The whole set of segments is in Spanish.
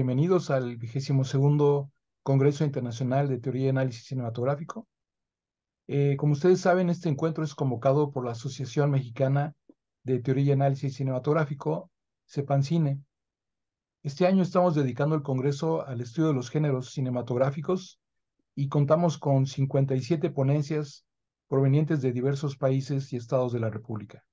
Bienvenidos al vigésimo Congreso Internacional de Teoría y Análisis Cinematográfico. Eh, como ustedes saben, este encuentro es convocado por la Asociación Mexicana de Teoría y Análisis Cinematográfico, CEPANCINE. Este año estamos dedicando el Congreso al estudio de los géneros cinematográficos y contamos con 57 ponencias provenientes de diversos países y estados de la República.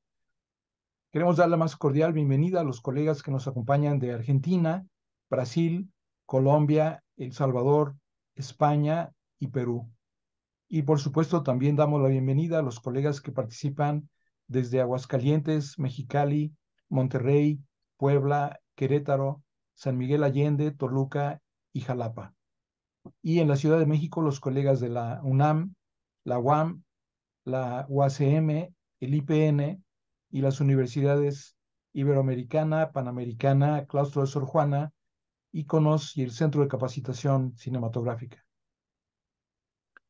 Queremos dar la más cordial bienvenida a los colegas que nos acompañan de Argentina, Brasil, Colombia, El Salvador, España y Perú. Y por supuesto también damos la bienvenida a los colegas que participan desde Aguascalientes, Mexicali, Monterrey, Puebla, Querétaro, San Miguel Allende, Toluca y Jalapa. Y en la Ciudad de México los colegas de la UNAM, la UAM, la UACM, el IPN y las universidades Iberoamericana, Panamericana, Claustro de Sor Juana, Iconos y el Centro de Capacitación Cinematográfica.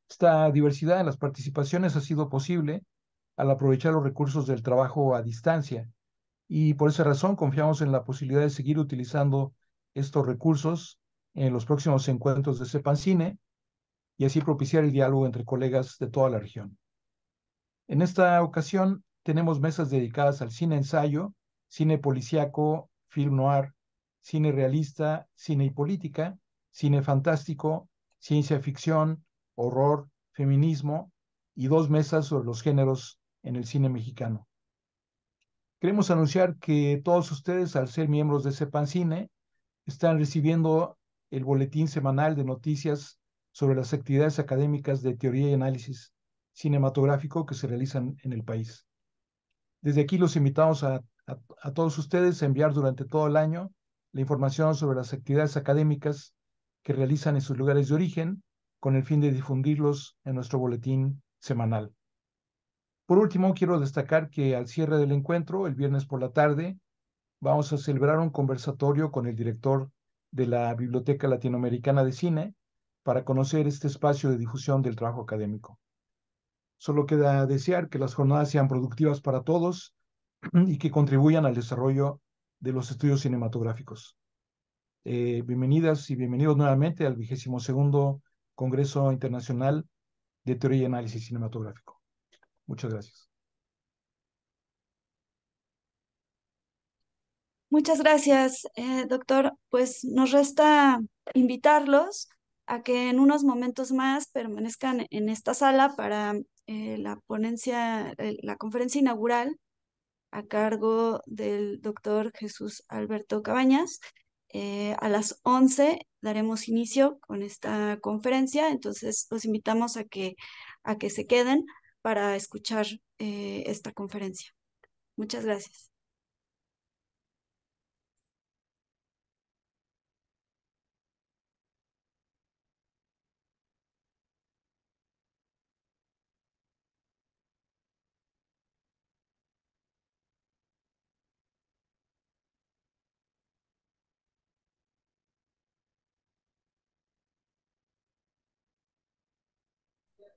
Esta diversidad en las participaciones ha sido posible al aprovechar los recursos del trabajo a distancia y por esa razón confiamos en la posibilidad de seguir utilizando estos recursos en los próximos encuentros de Cepancine y así propiciar el diálogo entre colegas de toda la región. En esta ocasión tenemos mesas dedicadas al cine ensayo, cine policíaco, film noir, cine realista, cine y política, cine fantástico, ciencia ficción, horror, feminismo y dos mesas sobre los géneros en el cine mexicano. Queremos anunciar que todos ustedes, al ser miembros de Cine, están recibiendo el boletín semanal de noticias sobre las actividades académicas de teoría y análisis cinematográfico que se realizan en el país. Desde aquí los invitamos a, a todos ustedes a enviar durante todo el año la información sobre las actividades académicas que realizan en sus lugares de origen con el fin de difundirlos en nuestro boletín semanal. Por último, quiero destacar que al cierre del encuentro, el viernes por la tarde, vamos a celebrar un conversatorio con el director de la Biblioteca Latinoamericana de Cine para conocer este espacio de difusión del trabajo académico. Solo queda desear que las jornadas sean productivas para todos y que contribuyan al desarrollo de los estudios cinematográficos. Eh, bienvenidas y bienvenidos nuevamente al vigésimo segundo Congreso Internacional de Teoría y Análisis Cinematográfico. Muchas gracias. Muchas gracias, eh, doctor. Pues nos resta invitarlos a que en unos momentos más permanezcan en esta sala para eh, la ponencia, la conferencia inaugural a cargo del doctor Jesús Alberto Cabañas. Eh, a las 11 daremos inicio con esta conferencia, entonces los invitamos a que, a que se queden para escuchar eh, esta conferencia. Muchas gracias.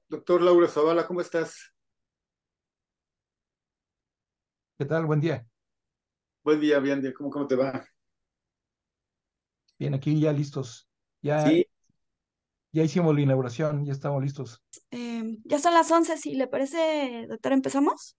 Doctor Laura Zavala, ¿cómo estás? ¿Qué tal? Buen día. Buen día, bien, día. ¿Cómo, ¿Cómo te va? Bien, aquí ya listos. Ya, ¿Sí? ya hicimos la inauguración, ya estamos listos. Em, ya son las 11, si le parece, doctor, ¿empezamos?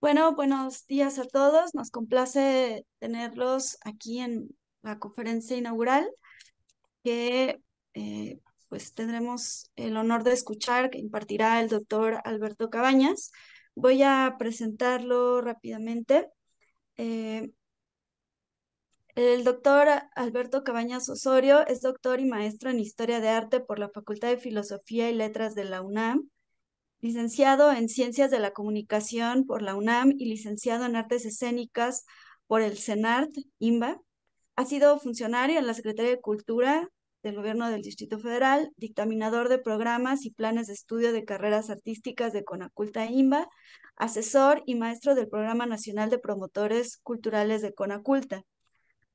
Bueno, buenos días a todos. Nos complace tenerlos aquí en la conferencia inaugural que eh, pues tendremos el honor de escuchar que impartirá el doctor Alberto Cabañas. Voy a presentarlo rápidamente. Eh, el doctor Alberto Cabañas Osorio es doctor y maestro en Historia de Arte por la Facultad de Filosofía y Letras de la UNAM licenciado en Ciencias de la Comunicación por la UNAM y licenciado en Artes Escénicas por el CENART, IMBA. Ha sido funcionario en la Secretaría de Cultura del Gobierno del Distrito Federal, dictaminador de programas y planes de estudio de carreras artísticas de Conaculta e IMBA, asesor y maestro del Programa Nacional de Promotores Culturales de Conaculta.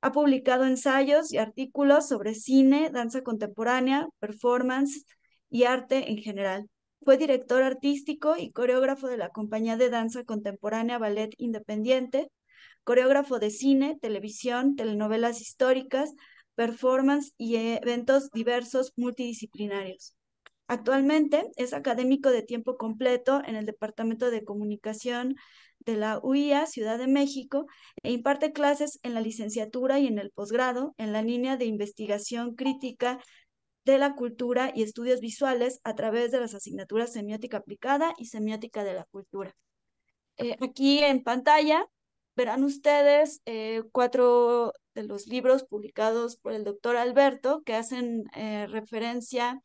Ha publicado ensayos y artículos sobre cine, danza contemporánea, performance y arte en general. Fue director artístico y coreógrafo de la compañía de danza contemporánea Ballet Independiente, coreógrafo de cine, televisión, telenovelas históricas, performance y eventos diversos multidisciplinarios. Actualmente es académico de tiempo completo en el Departamento de Comunicación de la UIA Ciudad de México e imparte clases en la licenciatura y en el posgrado en la línea de investigación crítica de la cultura y estudios visuales a través de las asignaturas semiótica aplicada y semiótica de la cultura. Eh, aquí en pantalla verán ustedes eh, cuatro de los libros publicados por el doctor Alberto que hacen eh, referencia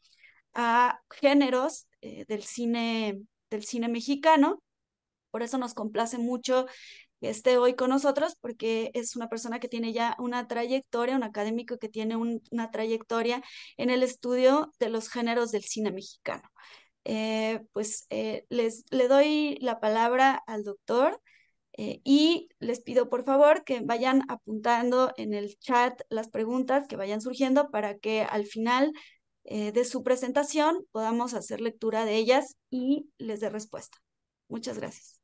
a géneros del, cine, del cine mexicano. Por eso nos complace mucho esté hoy con nosotros porque es una persona que tiene ya una trayectoria, un académico que tiene una trayectoria en el estudio de los géneros del cine mexicano. Eh, pues eh, les, le doy la palabra al doctor eh, y les pido por favor que vayan apuntando en el chat las preguntas que vayan surgiendo para que al final de su presentación podamos hacer lectura de ellas y les dé respuesta. Muchas gracias.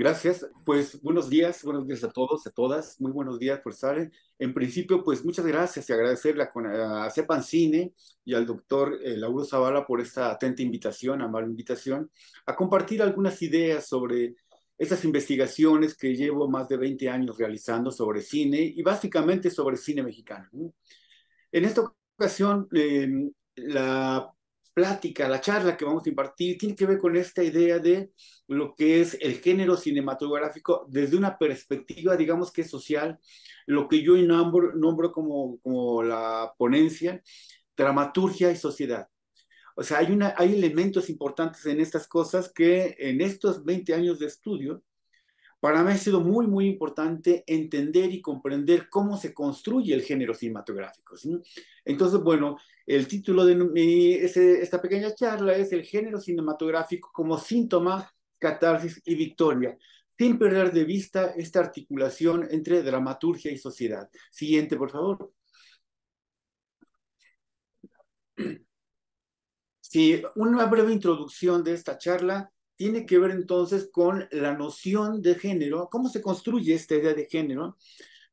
Gracias. Pues buenos días, buenos días a todos, a todas. Muy buenos días por estar. En principio, pues muchas gracias y agradecerle a, a Cepan Cine y al doctor eh, Lauro Zavala por esta atenta invitación, amable invitación, a compartir algunas ideas sobre estas investigaciones que llevo más de 20 años realizando sobre cine y básicamente sobre cine mexicano. En esta ocasión, em, la plática, la charla que vamos a impartir tiene que ver con esta idea de lo que es el género cinematográfico desde una perspectiva, digamos que social, lo que yo nombro, como, como la ponencia, dramaturgia y sociedad. O sea, hay, una, hay elementos importantes en estas cosas que en estos 20 años de estudio, para mí ha sido muy, muy importante entender y comprender cómo se construye el género cinematográfico. Entonces, bueno, el título de esta pequeña charla es El género cinematográfico como síntoma catarsis y victoria, sin perder de vista esta articulación entre dramaturgia y sociedad. Siguiente, por favor. Sí, una breve introducción de esta charla tiene que ver entonces con la noción de género, cómo se construye esta idea de género,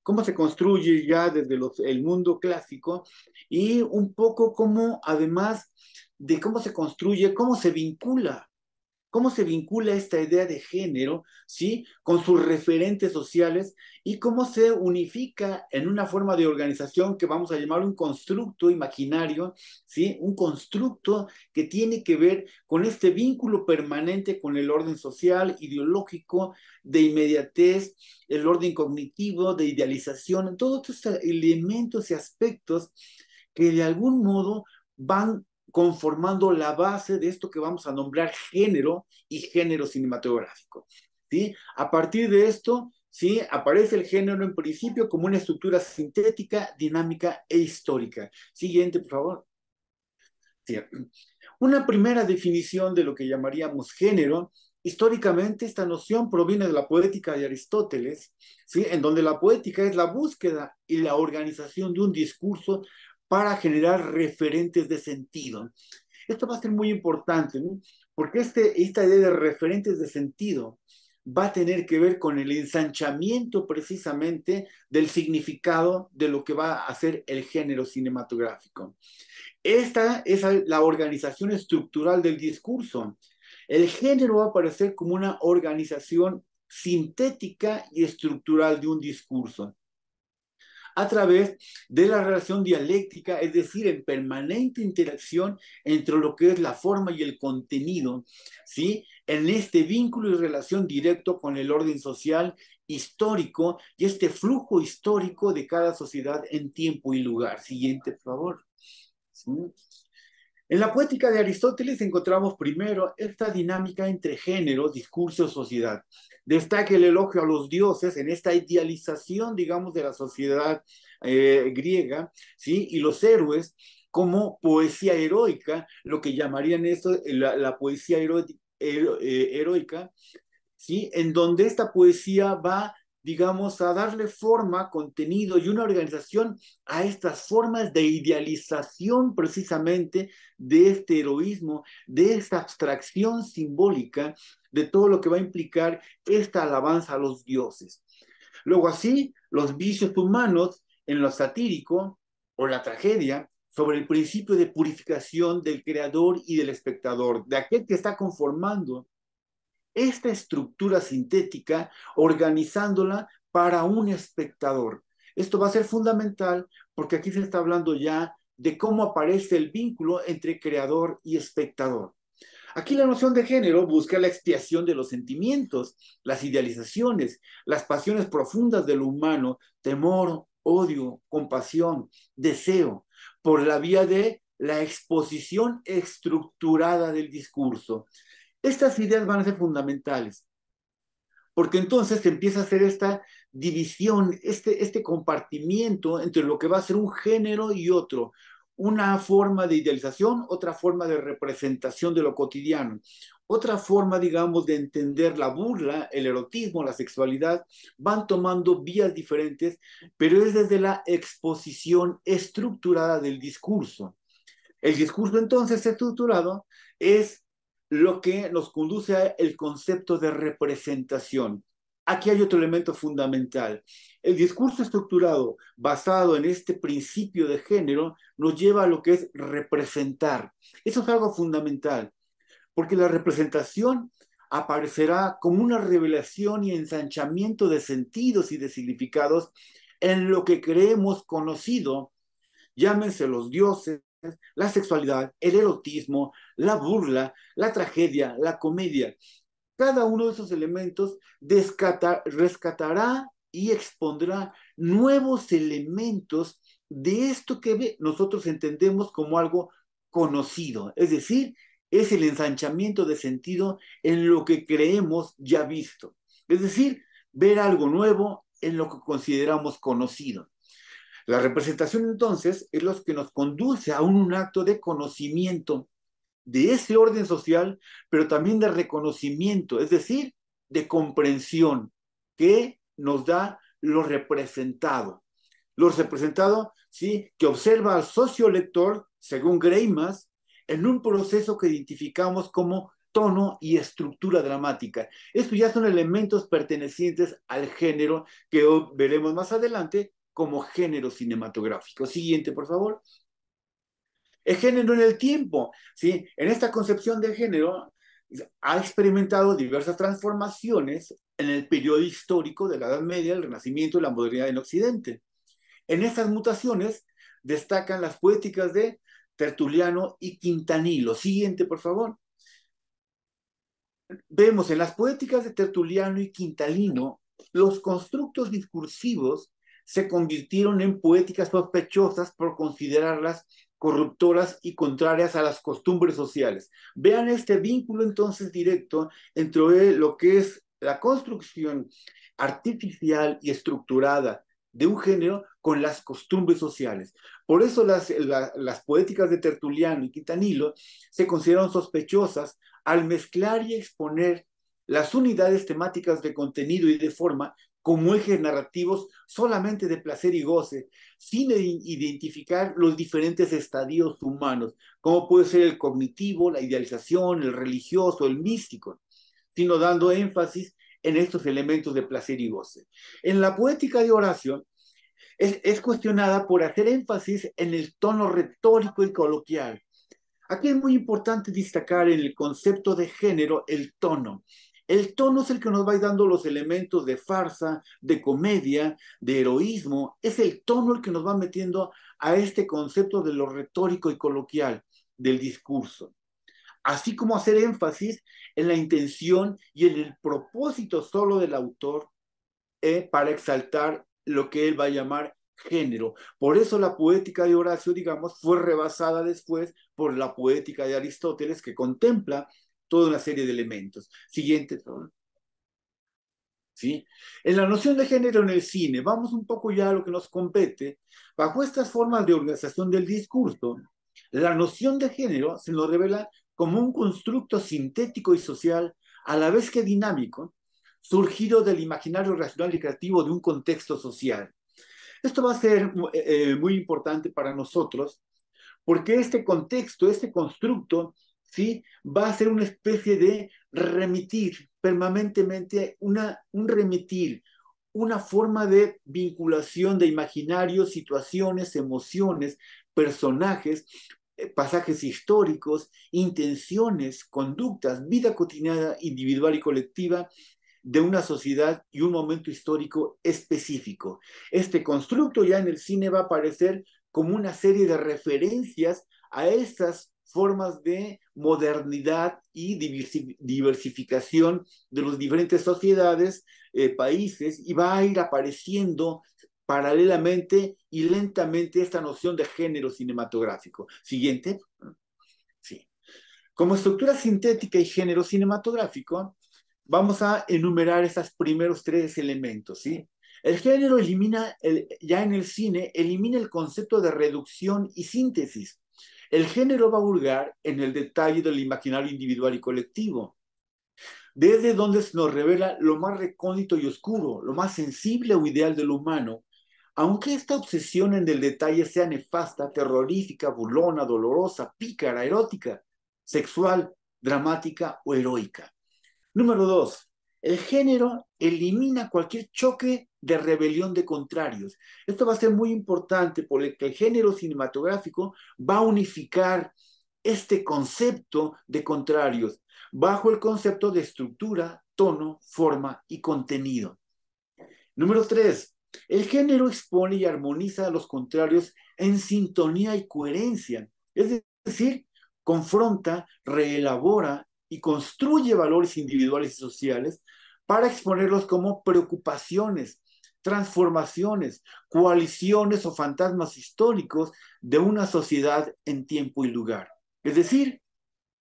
cómo se construye ya desde el mundo clásico y un poco cómo además de cómo se construye, cómo se vincula cómo se vincula esta idea de género, ¿sí? Con sus referentes sociales y cómo se unifica en una forma de organización que vamos a llamar un constructo imaginario, ¿sí? Un constructo que tiene que ver con este vínculo permanente con el orden social, ideológico, de inmediatez, el orden cognitivo, de idealización, todos estos elementos y aspectos que de algún modo van conformando la base de esto que vamos a nombrar género y género cinematográfico. ¿sí? A partir de esto, ¿sí? aparece el género en principio como una estructura sintética, dinámica e histórica. Siguiente, por favor. Sí. Una primera definición de lo que llamaríamos género Históricamente esta noción proviene de la poética de Aristóteles, ¿sí? en donde la poética es la búsqueda y la organización de un discurso para generar referentes de sentido. Esto va a ser muy importante, porque este, esta idea de referentes de sentido va a tener que ver con el ensanchamiento precisamente del significado de lo que va a ser el género cinematográfico. Esta es la organización estructural del discurso. El género va a aparecer como una organización sintética y estructural de un discurso a través de la relación dialéctica, es decir, en permanente interacción entre lo que es la forma y el contenido, ¿sí? En este vínculo y relación directo con el orden social histórico y este flujo histórico de cada sociedad en tiempo y lugar. Siguiente, por favor. ¿Sí? En la poética de Aristóteles encontramos primero esta dinámica entre género, discurso, sociedad. Destaca el elogio a los dioses en esta idealización, digamos, de la sociedad eh, griega, ¿sí? Y los héroes como poesía heroica, lo que llamarían esto eh, la, poesía eh, heroica, ¿sí? En donde esta poesía va digamos, a darle forma, contenido y una organización a estas formas de idealización precisamente de este heroísmo, de esta abstracción simbólica, de todo lo que va a implicar esta alabanza a los dioses. Luego así, los vicios humanos en lo satírico o la tragedia sobre el principio de purificación del creador y del espectador, de aquel que está conformando esta estructura sintética, organizándola para un espectador. Esto va a ser fundamental porque aquí se está hablando ya de cómo aparece el vínculo entre creador y espectador. Aquí la noción de género busca la expiación de los sentimientos, las idealizaciones, las pasiones profundas del humano, temor, odio, compasión, deseo, por la vía de la exposición estructurada del discurso. Estas ideas van a ser fundamentales, porque entonces empieza a hacer esta división, este, este compartimiento entre lo que va a ser un género y otro, una forma de idealización, otra forma de representación de lo cotidiano, otra forma, digamos, de entender la burla, el erotismo, la sexualidad, van tomando vías diferentes, pero es desde la exposición estructurada del discurso. El discurso entonces estructurado es lo que nos conduce al concepto de representación. Aquí hay otro elemento fundamental. El discurso estructurado basado en este principio de género nos lleva a lo que es representar. Eso es algo fundamental, porque la representación aparecerá como una revelación y ensanchamiento de sentidos y de significados en lo que creemos conocido, llámense los dioses, la sexualidad, el erotismo, la burla, la tragedia, la comedia. Cada uno de esos elementos rescatará y expondrá nuevos elementos de esto que nosotros entendemos como algo conocido, es decir, es el ensanchamiento de sentido en lo que creemos ya visto, es decir, ver algo nuevo en lo que consideramos conocido. La representación entonces es lo que nos conduce a un, acto de conocimiento de ese orden social, pero también de reconocimiento, es decir, de comprensión que nos da lo representado. Lo representado, sí, que observa al socio lector, según Greimas, en un proceso que identificamos como tono y estructura dramática. Estos ya son elementos pertenecientes al género que veremos más adelante, como género cinematográfico. Siguiente, por favor. El género en el tiempo, ¿sí? En esta concepción de género ha experimentado diversas transformaciones en el periodo histórico de la Edad Media, el Renacimiento y la modernidad en Occidente. En estas mutaciones destacan las poéticas de Tertuliano y Quintanilo. Siguiente, por favor. Vemos en las poéticas de Tertuliano y quintalino los constructos discursivos se convirtieron en poéticas sospechosas por considerarlas corruptoras y contrarias a las costumbres sociales. Vean este vínculo entonces directo entre lo que es la construcción artificial y estructurada de un género con las costumbres sociales. Por eso las, poéticas de Tertuliano y Quitanilo se consideran sospechosas al mezclar y exponer las unidades temáticas de contenido y de forma como ejes narrativos solamente de placer y goce, sin identificar los diferentes estadios humanos, como puede ser el cognitivo, la idealización, el religioso, el místico, sino dando énfasis en estos elementos de placer y goce. En la poética de oración es cuestionada por hacer énfasis en el tono retórico y coloquial. Aquí es muy importante destacar en el concepto de género el tono. El tono es el que nos va dando los elementos de farsa, de comedia, de heroísmo. Es el tono el que nos va metiendo a este concepto de lo retórico y coloquial del discurso. Así como hacer énfasis en la intención y en el propósito solo del autor eh, para exaltar lo que él va a llamar género. Por eso la poética de Horacio, digamos, fue rebasada después por la poética de Aristóteles que contempla toda una serie de elementos. Siguiente ¿Sí? En la noción de género en el cine, vamos un poco ya a lo que nos compete. Bajo estas formas de organización del discurso, la noción de género se nos revela como un constructo sintético y social, a la vez que dinámico, surgido del imaginario racional y creativo de un contexto social. Esto va a ser eh, eh, muy importante para nosotros, porque este contexto, este constructo, ¿sí? va a ser una especie de remitir permanentemente, una, un remitir, una forma de vinculación de imaginarios, situaciones, emociones, personajes, eh, pasajes históricos, intenciones, conductas, vida cotidiana, individual y colectiva de una sociedad y un momento histórico específico. Este constructo ya en el cine va a aparecer como una serie de referencias a estas formas de modernidad y diversificación de las diferentes sociedades, eh, países, y va a ir apareciendo paralelamente y lentamente esta noción de género cinematográfico. Siguiente. Sí. Como estructura sintética y género cinematográfico, vamos a enumerar esos primeros tres elementos, ¿sí? El género elimina, ya en el cine, elimina el concepto de reducción y síntesis el género va a hurgar en el detalle del imaginario individual y colectivo, desde donde se nos revela lo más recóndito y oscuro, lo más sensible o ideal del humano, aunque esta obsesión en el detalle sea nefasta, terrorífica, burlona, dolorosa, pícara, erótica, sexual, dramática o heroica. Número dos, el género elimina cualquier choque de rebelión de contrarios. Esto va a ser muy importante porque el género cinematográfico va a unificar este concepto de contrarios bajo el concepto de estructura, tono, forma y contenido. Número tres, el género expone y armoniza a los contrarios en sintonía y coherencia, es decir, confronta, reelabora y construye valores individuales y sociales para exponerlos como preocupaciones, transformaciones, coaliciones o fantasmas históricos de una sociedad en tiempo y lugar. Es decir,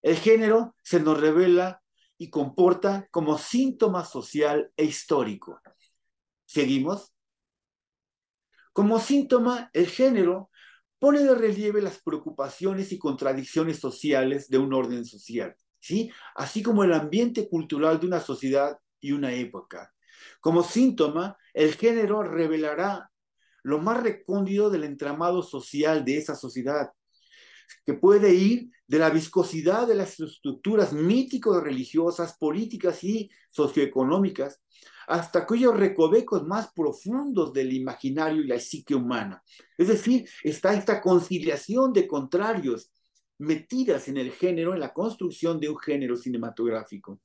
el género se nos revela y comporta como síntoma social e histórico. ¿Seguimos? Como síntoma, el género pone de relieve las preocupaciones y contradicciones sociales de un orden social, ¿sí? así como el ambiente cultural de una sociedad y una época. Como síntoma, el género revelará lo más recóndido del entramado social de esa sociedad, que puede ir de la viscosidad de las estructuras mítico-religiosas, políticas y socioeconómicas, hasta aquellos recovecos más profundos del imaginario y la psique humana. Es decir, está esta conciliación de contrarios metidas en el género, en la construcción de un género cinematográfico.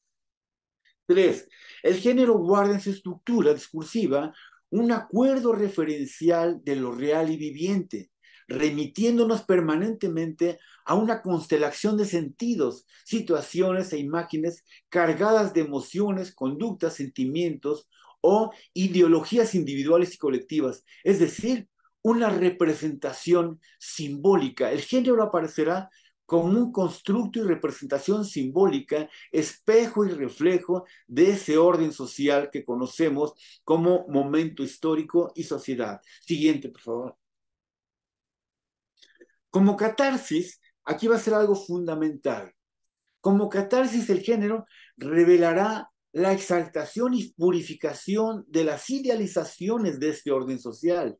Tres, el género guarda en su estructura discursiva un acuerdo referencial de lo real y viviente, remitiéndonos permanentemente a una constelación de sentidos, situaciones e imágenes cargadas de emociones, conductas, sentimientos o ideologías individuales y colectivas, es decir, una representación simbólica. El género aparecerá como un constructo y representación simbólica, espejo y reflejo de ese orden social que conocemos como momento histórico y sociedad. Siguiente, por favor. Como catarsis, aquí va a ser algo fundamental. Como catarsis, el género revelará la exaltación y purificación de las idealizaciones de este orden social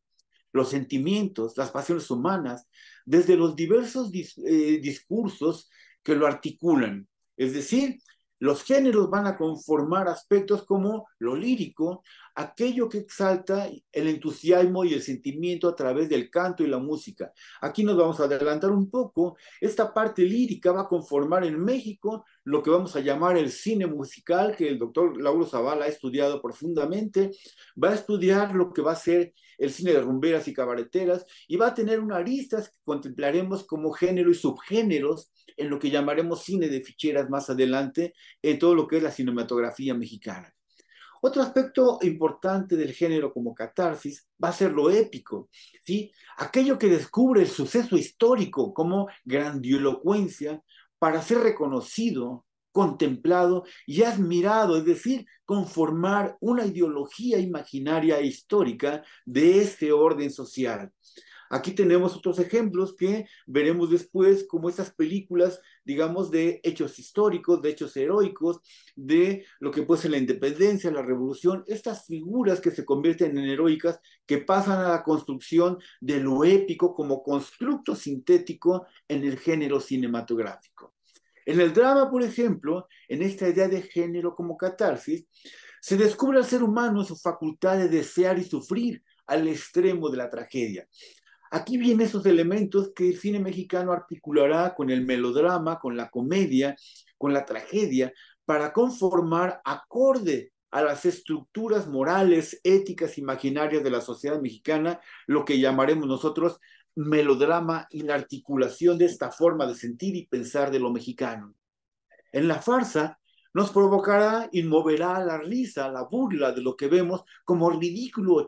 los sentimientos, las pasiones humanas, desde los diversos eh, discursos que lo articulan. Es decir, los géneros van a conformar aspectos como lo lírico, aquello que exalta el entusiasmo y el sentimiento a través del canto y la música. Aquí nos vamos a adelantar un poco. Esta parte lírica va a conformar en México lo que vamos a llamar el cine musical, que el doctor Lauro Zavala ha estudiado profundamente. Va a estudiar lo que va a ser el cine de rumberas y cabareteras, y va a tener unas aristas que contemplaremos como género y subgéneros en lo que llamaremos cine de ficheras más adelante, en todo lo que es la cinematografía mexicana. Otro aspecto importante del género como catarsis va a ser lo épico, ¿sí? Aquello que descubre el suceso histórico como grandilocuencia para ser reconocido contemplado y admirado, es decir, conformar una ideología imaginaria e histórica de este orden social. Aquí tenemos otros ejemplos que veremos después, como esas películas, digamos, de hechos históricos, de hechos heroicos, de lo que puede ser la independencia, la revolución, estas figuras que se convierten en heroicas, que pasan a la construcción de lo épico como constructo sintético en el género cinematográfico. En el drama, por ejemplo, en esta idea de género como catarsis, se descubre al ser humano su facultad de desear y sufrir al extremo de la tragedia. Aquí vienen esos elementos que el cine mexicano articulará con el melodrama, con la comedia, con la tragedia, para conformar acorde a las estructuras morales, éticas, imaginarias de la sociedad mexicana, lo que llamaremos nosotros melodrama y la articulación de esta forma de sentir y pensar de lo mexicano. En la farsa nos provocará y moverá la risa, la burla de lo que vemos como ridículo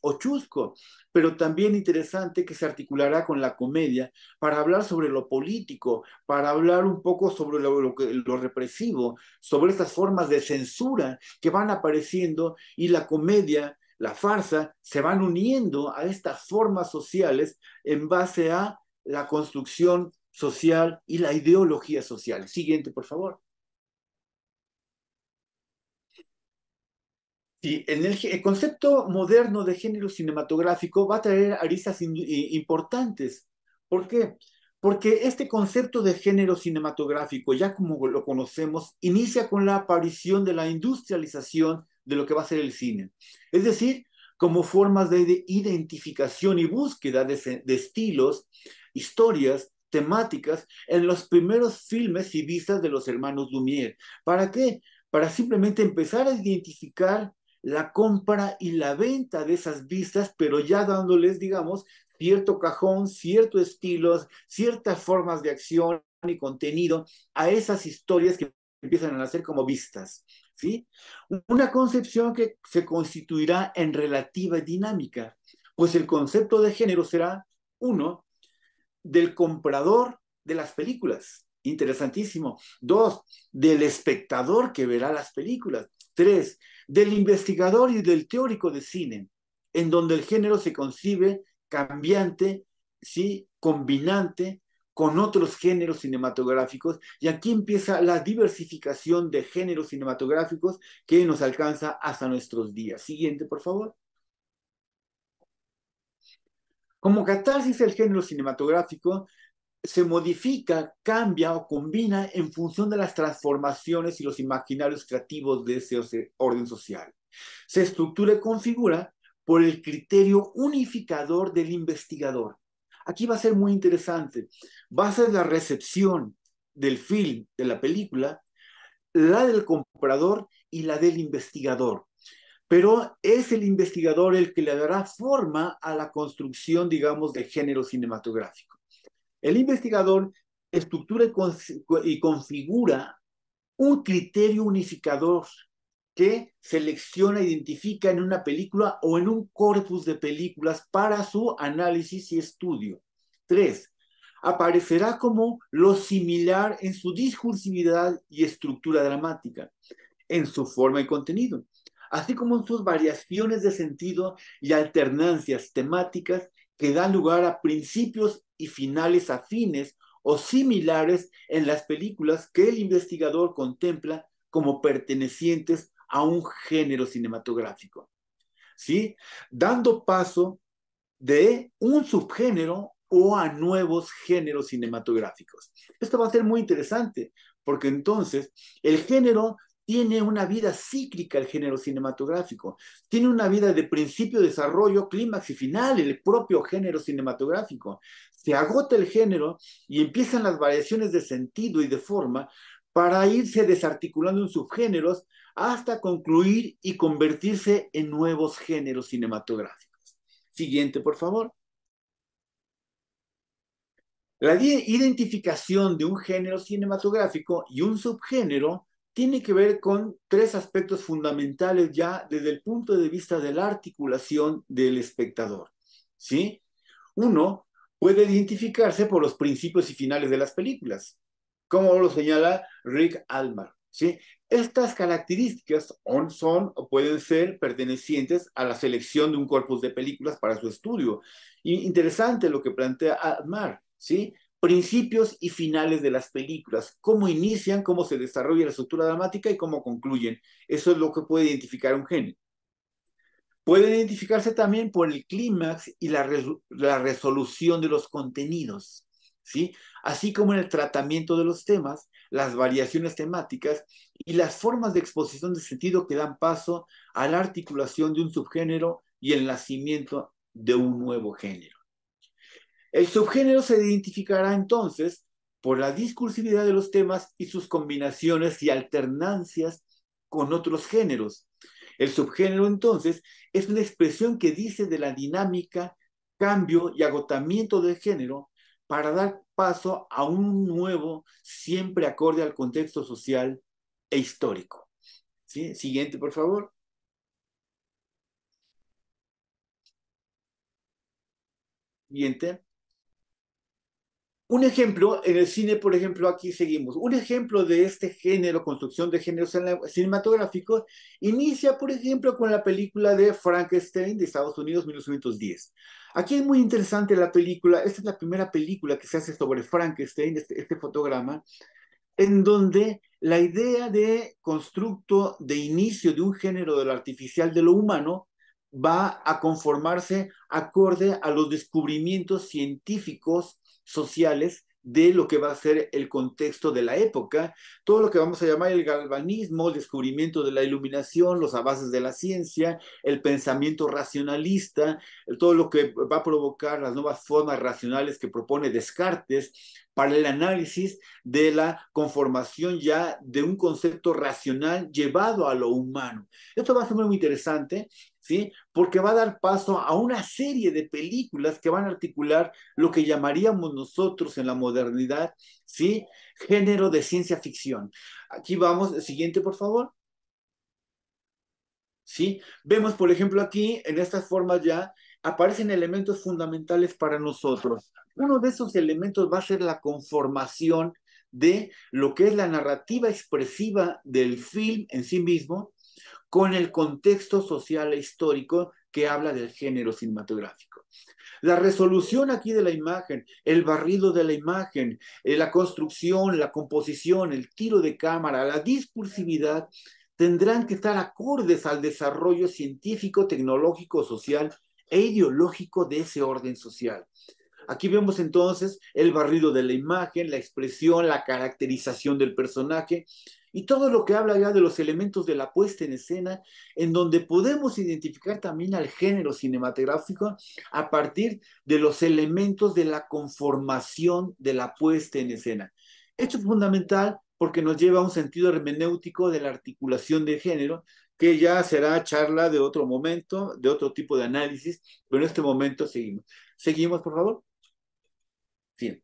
o, chusco, pero también interesante que se articulará con la comedia para hablar sobre lo político, para hablar un poco sobre lo represivo, sobre estas formas de censura que van apareciendo y la comedia la farsa se van uniendo a estas formas sociales en base a la construcción social y la ideología social. Siguiente, por favor. el, concepto moderno de género cinematográfico va a traer aristas importantes. ¿Por qué? Porque este concepto de género cinematográfico, ya como lo conocemos, inicia con la aparición de la industrialización de lo que va a ser el cine. Es decir, como formas de identificación y búsqueda de, estilos, historias, temáticas en los primeros filmes y vistas de los hermanos Lumière. ¿Para qué? Para simplemente empezar a identificar la compra y la venta de esas vistas, pero ya dándoles, digamos, cierto cajón, cierto estilos, ciertas formas de acción y contenido a esas historias que empiezan a nacer como vistas. ¿sí? Una concepción que se constituirá en relativa dinámica, pues el concepto de género será uno del comprador de las películas, interesantísimo. Dos, del espectador que verá las películas. Tres, del investigador y del teórico de cine, en donde el género se concibe cambiante, ¿sí? combinante, con otros géneros cinematográficos y aquí empieza la diversificación de géneros cinematográficos que nos alcanza hasta nuestros días. Siguiente, por favor. Como catarsis el género cinematográfico se modifica, cambia o combina en función de las transformaciones y los imaginarios creativos de ese orden social. Se estructura y configura por el criterio unificador del investigador, Aquí va a ser muy interesante. Va a ser la recepción del film, de la película, la del comprador y la del investigador. Pero es el investigador el que le dará forma a la construcción, digamos, de género cinematográfico. El investigador estructura y, configura un criterio unificador que selecciona, identifica en una película o en un corpus de películas para su análisis y estudio. Tres, aparecerá como lo similar en su discursividad y estructura dramática, en su forma y contenido, así como en sus variaciones de sentido y alternancias temáticas que dan lugar a principios y finales afines o similares en las películas que el investigador contempla como pertenecientes a un género cinematográfico, ¿sí? Dando paso de un subgénero o a nuevos géneros cinematográficos. Esto va a ser muy interesante, porque entonces el género tiene una vida cíclica, el género cinematográfico, tiene una vida de principio, desarrollo, clímax y final, el propio género cinematográfico. Se agota el género y empiezan las variaciones de sentido y de forma para irse desarticulando en subgéneros hasta concluir y convertirse en nuevos géneros cinematográficos. Siguiente, por favor. La identificación de un género cinematográfico y un subgénero tiene que ver con tres aspectos fundamentales ya desde el punto de vista de la articulación del espectador. ¿sí? Uno, puede identificarse por los principios y finales de las películas, como lo señala Rick Almar. Estas características son o pueden ser pertenecientes a la selección de un corpus de películas para su estudio. interesante lo que plantea Admar, ¿sí? principios y finales de las películas, cómo inician, cómo se desarrolla la estructura dramática y cómo concluyen. Eso es lo que puede identificar un género. puede identificarse también por el clímax y la resolución de los contenidos. Así como en el tratamiento de los temas, las variaciones temáticas y las formas de exposición de sentido que dan paso a la articulación de un subgénero y el nacimiento de un nuevo género. El subgénero se identificará entonces por la discursividad de los temas y sus combinaciones y alternancias con otros géneros. El subgénero entonces es una expresión que dice de la dinámica, cambio y agotamiento del género para dar paso a un nuevo, siempre acorde al contexto social e histórico. ¿Sí? Siguiente, por favor. Siguiente. Un ejemplo, en el cine, por ejemplo, aquí seguimos. Un ejemplo de este género, construcción de géneros cinematográficos, inicia, por ejemplo, con la película de Frankenstein de Estados Unidos, 1910. Aquí es muy interesante la película. Esta es la primera película que se hace sobre Frankenstein, este, este fotograma, en donde la idea de constructo de inicio de un género de lo artificial de lo humano va a conformarse acorde a los descubrimientos científicos sociales de lo que va a ser el contexto de la época, todo lo que vamos a llamar el galvanismo, el descubrimiento de la iluminación, los avances de la ciencia, el pensamiento racionalista, todo lo que va a provocar las nuevas formas racionales que propone Descartes, para el análisis de la conformación ya de un concepto racional llevado a lo humano. Esto va a ser muy interesante, ¿sí? Porque va a dar paso a una serie de películas que van a articular lo que llamaríamos nosotros en la modernidad, ¿sí? Género de ciencia ficción. Aquí vamos, siguiente, por favor. ¿Sí? Vemos, por ejemplo, aquí en estas formas ya aparecen elementos fundamentales para nosotros. Uno de esos elementos va a ser la conformación de lo que es la narrativa expresiva del film en sí mismo con el contexto social e histórico que habla del género cinematográfico. La resolución aquí de la imagen, el barrido de la imagen, eh, la construcción, la composición, el tiro de cámara, la discursividad, tendrán que estar acordes al desarrollo científico, tecnológico, social e ideológico de ese orden social. Aquí vemos entonces el barrido de la imagen, la expresión, la caracterización del personaje y todo lo que habla ya de los elementos de la puesta en escena, en donde podemos identificar también al género cinematográfico a partir de los elementos de la conformación de la puesta en escena. Esto es fundamental porque nos lleva a un sentido hermenéutico de la articulación de género que ya será charla de otro momento, de otro tipo de análisis, pero en este momento seguimos. Seguimos, por favor. Bien.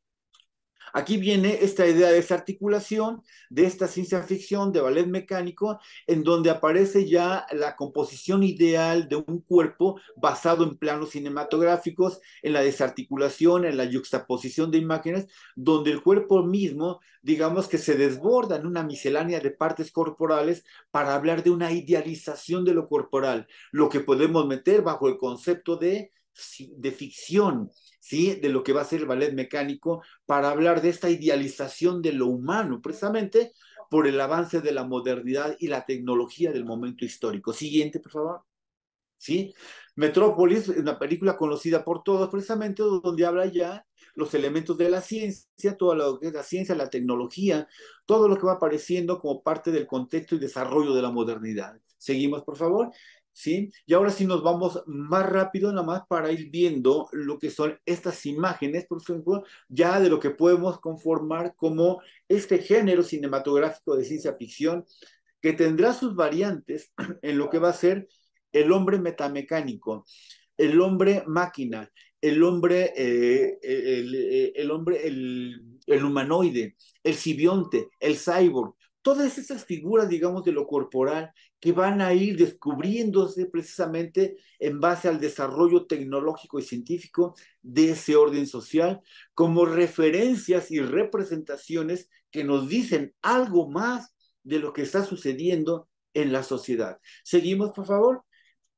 Aquí viene esta idea de desarticulación de esta ciencia ficción, de ballet mecánico, en donde aparece ya la composición ideal de un cuerpo basado en planos cinematográficos, en la desarticulación, en la yuxtaposición de imágenes, donde el cuerpo mismo, digamos que se desborda en una miscelánea de partes corporales para hablar de una idealización de lo corporal, lo que podemos meter bajo el concepto de, de ficción ¿sí? de lo que va a ser el ballet mecánico, para hablar de esta idealización de lo humano, precisamente por el avance de la modernidad y la tecnología del momento histórico. Siguiente, por favor. ¿Sí? Metrópolis, una película conocida por todos, precisamente donde habla ya los elementos de la ciencia, toda la ciencia, la tecnología, todo lo que va apareciendo como parte del contexto y desarrollo de la modernidad. Seguimos, por favor. Y ahora sí nos vamos más rápido nada más para ir viendo lo que son estas imágenes, por ejemplo, ya de lo que podemos conformar como este género cinematográfico de ciencia ficción que tendrá sus variantes en lo que va a ser el hombre metamecánico, el hombre máquina, el hombre, eh, eh, el, hombre, el, humanoide, el sibionte el cyborg, todas esas figuras, digamos, de lo corporal que van a ir descubriéndose precisamente en base al desarrollo tecnológico y científico de ese orden social, como referencias y representaciones que nos dicen algo más de lo que está sucediendo en la sociedad. Seguimos, por favor.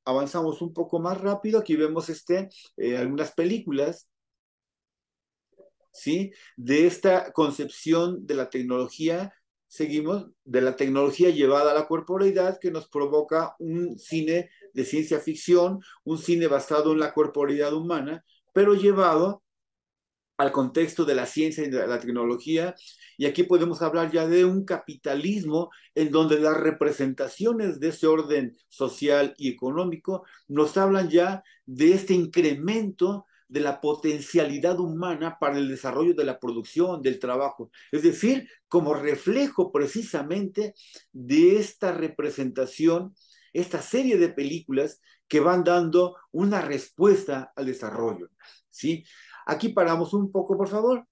Avanzamos un poco más rápido. Aquí vemos este, eh, algunas películas ¿sí? de esta concepción de la tecnología seguimos de la tecnología llevada a la corporalidad que nos provoca un cine de ciencia ficción, un cine basado en la corporalidad humana, pero llevado al contexto de la ciencia y de la tecnología. Y aquí podemos hablar ya de un capitalismo en donde las representaciones de ese orden social y económico nos hablan ya de este incremento de la potencialidad humana para el desarrollo de la producción, del trabajo. Es decir, como reflejo precisamente de esta representación, esta serie de películas que van dando una respuesta al desarrollo. ¿sí? Aquí paramos un poco, por favor.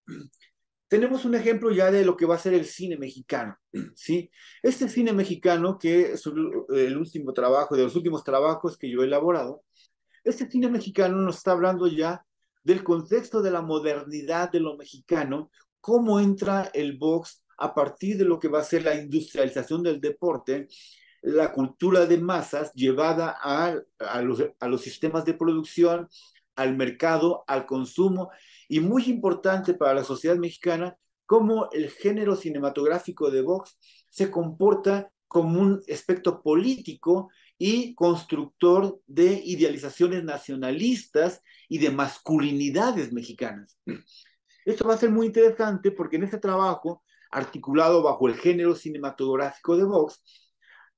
Tenemos un ejemplo ya de lo que va a ser el cine mexicano. ¿sí? Este cine mexicano, que es el último trabajo, de los últimos trabajos que yo he elaborado, este cine mexicano nos está hablando ya del contexto de la modernidad de lo mexicano, cómo entra el box a partir de lo que va a ser la industrialización del deporte, la cultura de masas llevada a, los, sistemas de producción, al mercado, al consumo, y muy importante para la sociedad mexicana, cómo el género cinematográfico de box se comporta como un aspecto político y constructor de idealizaciones nacionalistas y de masculinidades mexicanas. Mm. Esto va a ser muy interesante porque en este trabajo, articulado bajo el género cinematográfico de Vox,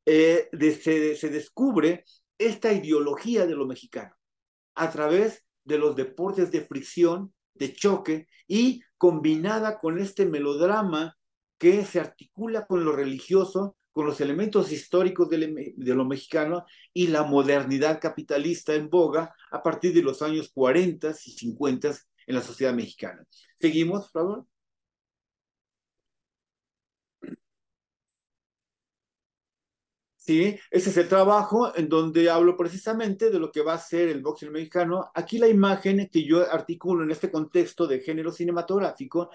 eh, se descubre esta ideología de lo mexicano a través de los deportes de fricción, de choque y combinada con este melodrama que se articula con lo religioso con los elementos históricos de, lo mexicano y la modernidad capitalista en boga a partir de los años 40 y 50 en la sociedad mexicana. ¿Seguimos, por favor? ¿sí? Ese es el trabajo en donde hablo precisamente de lo que va a ser el boxeo mexicano. Aquí la imagen que yo articulo en este contexto de género cinematográfico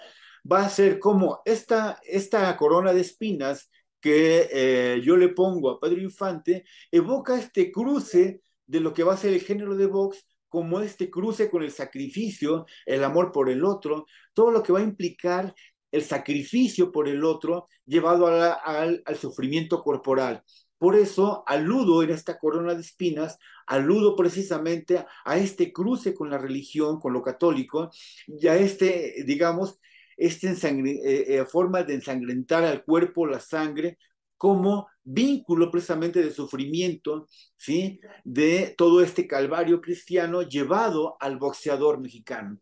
va a ser como esta, esta corona de espinas que eh, yo le pongo a Pedro Infante evoca este cruce de lo que va a ser el género de box como este cruce con el sacrificio, el amor por el otro, todo lo que va a implicar el sacrificio por el otro llevado al, al sufrimiento corporal. Por eso aludo en esta corona de espinas, aludo precisamente a este cruce con la religión, con lo católico, y a este, digamos, esta eh, eh, forma de ensangrentar al cuerpo, la sangre, como vínculo precisamente de sufrimiento, ¿sí? De todo este calvario cristiano llevado al boxeador mexicano.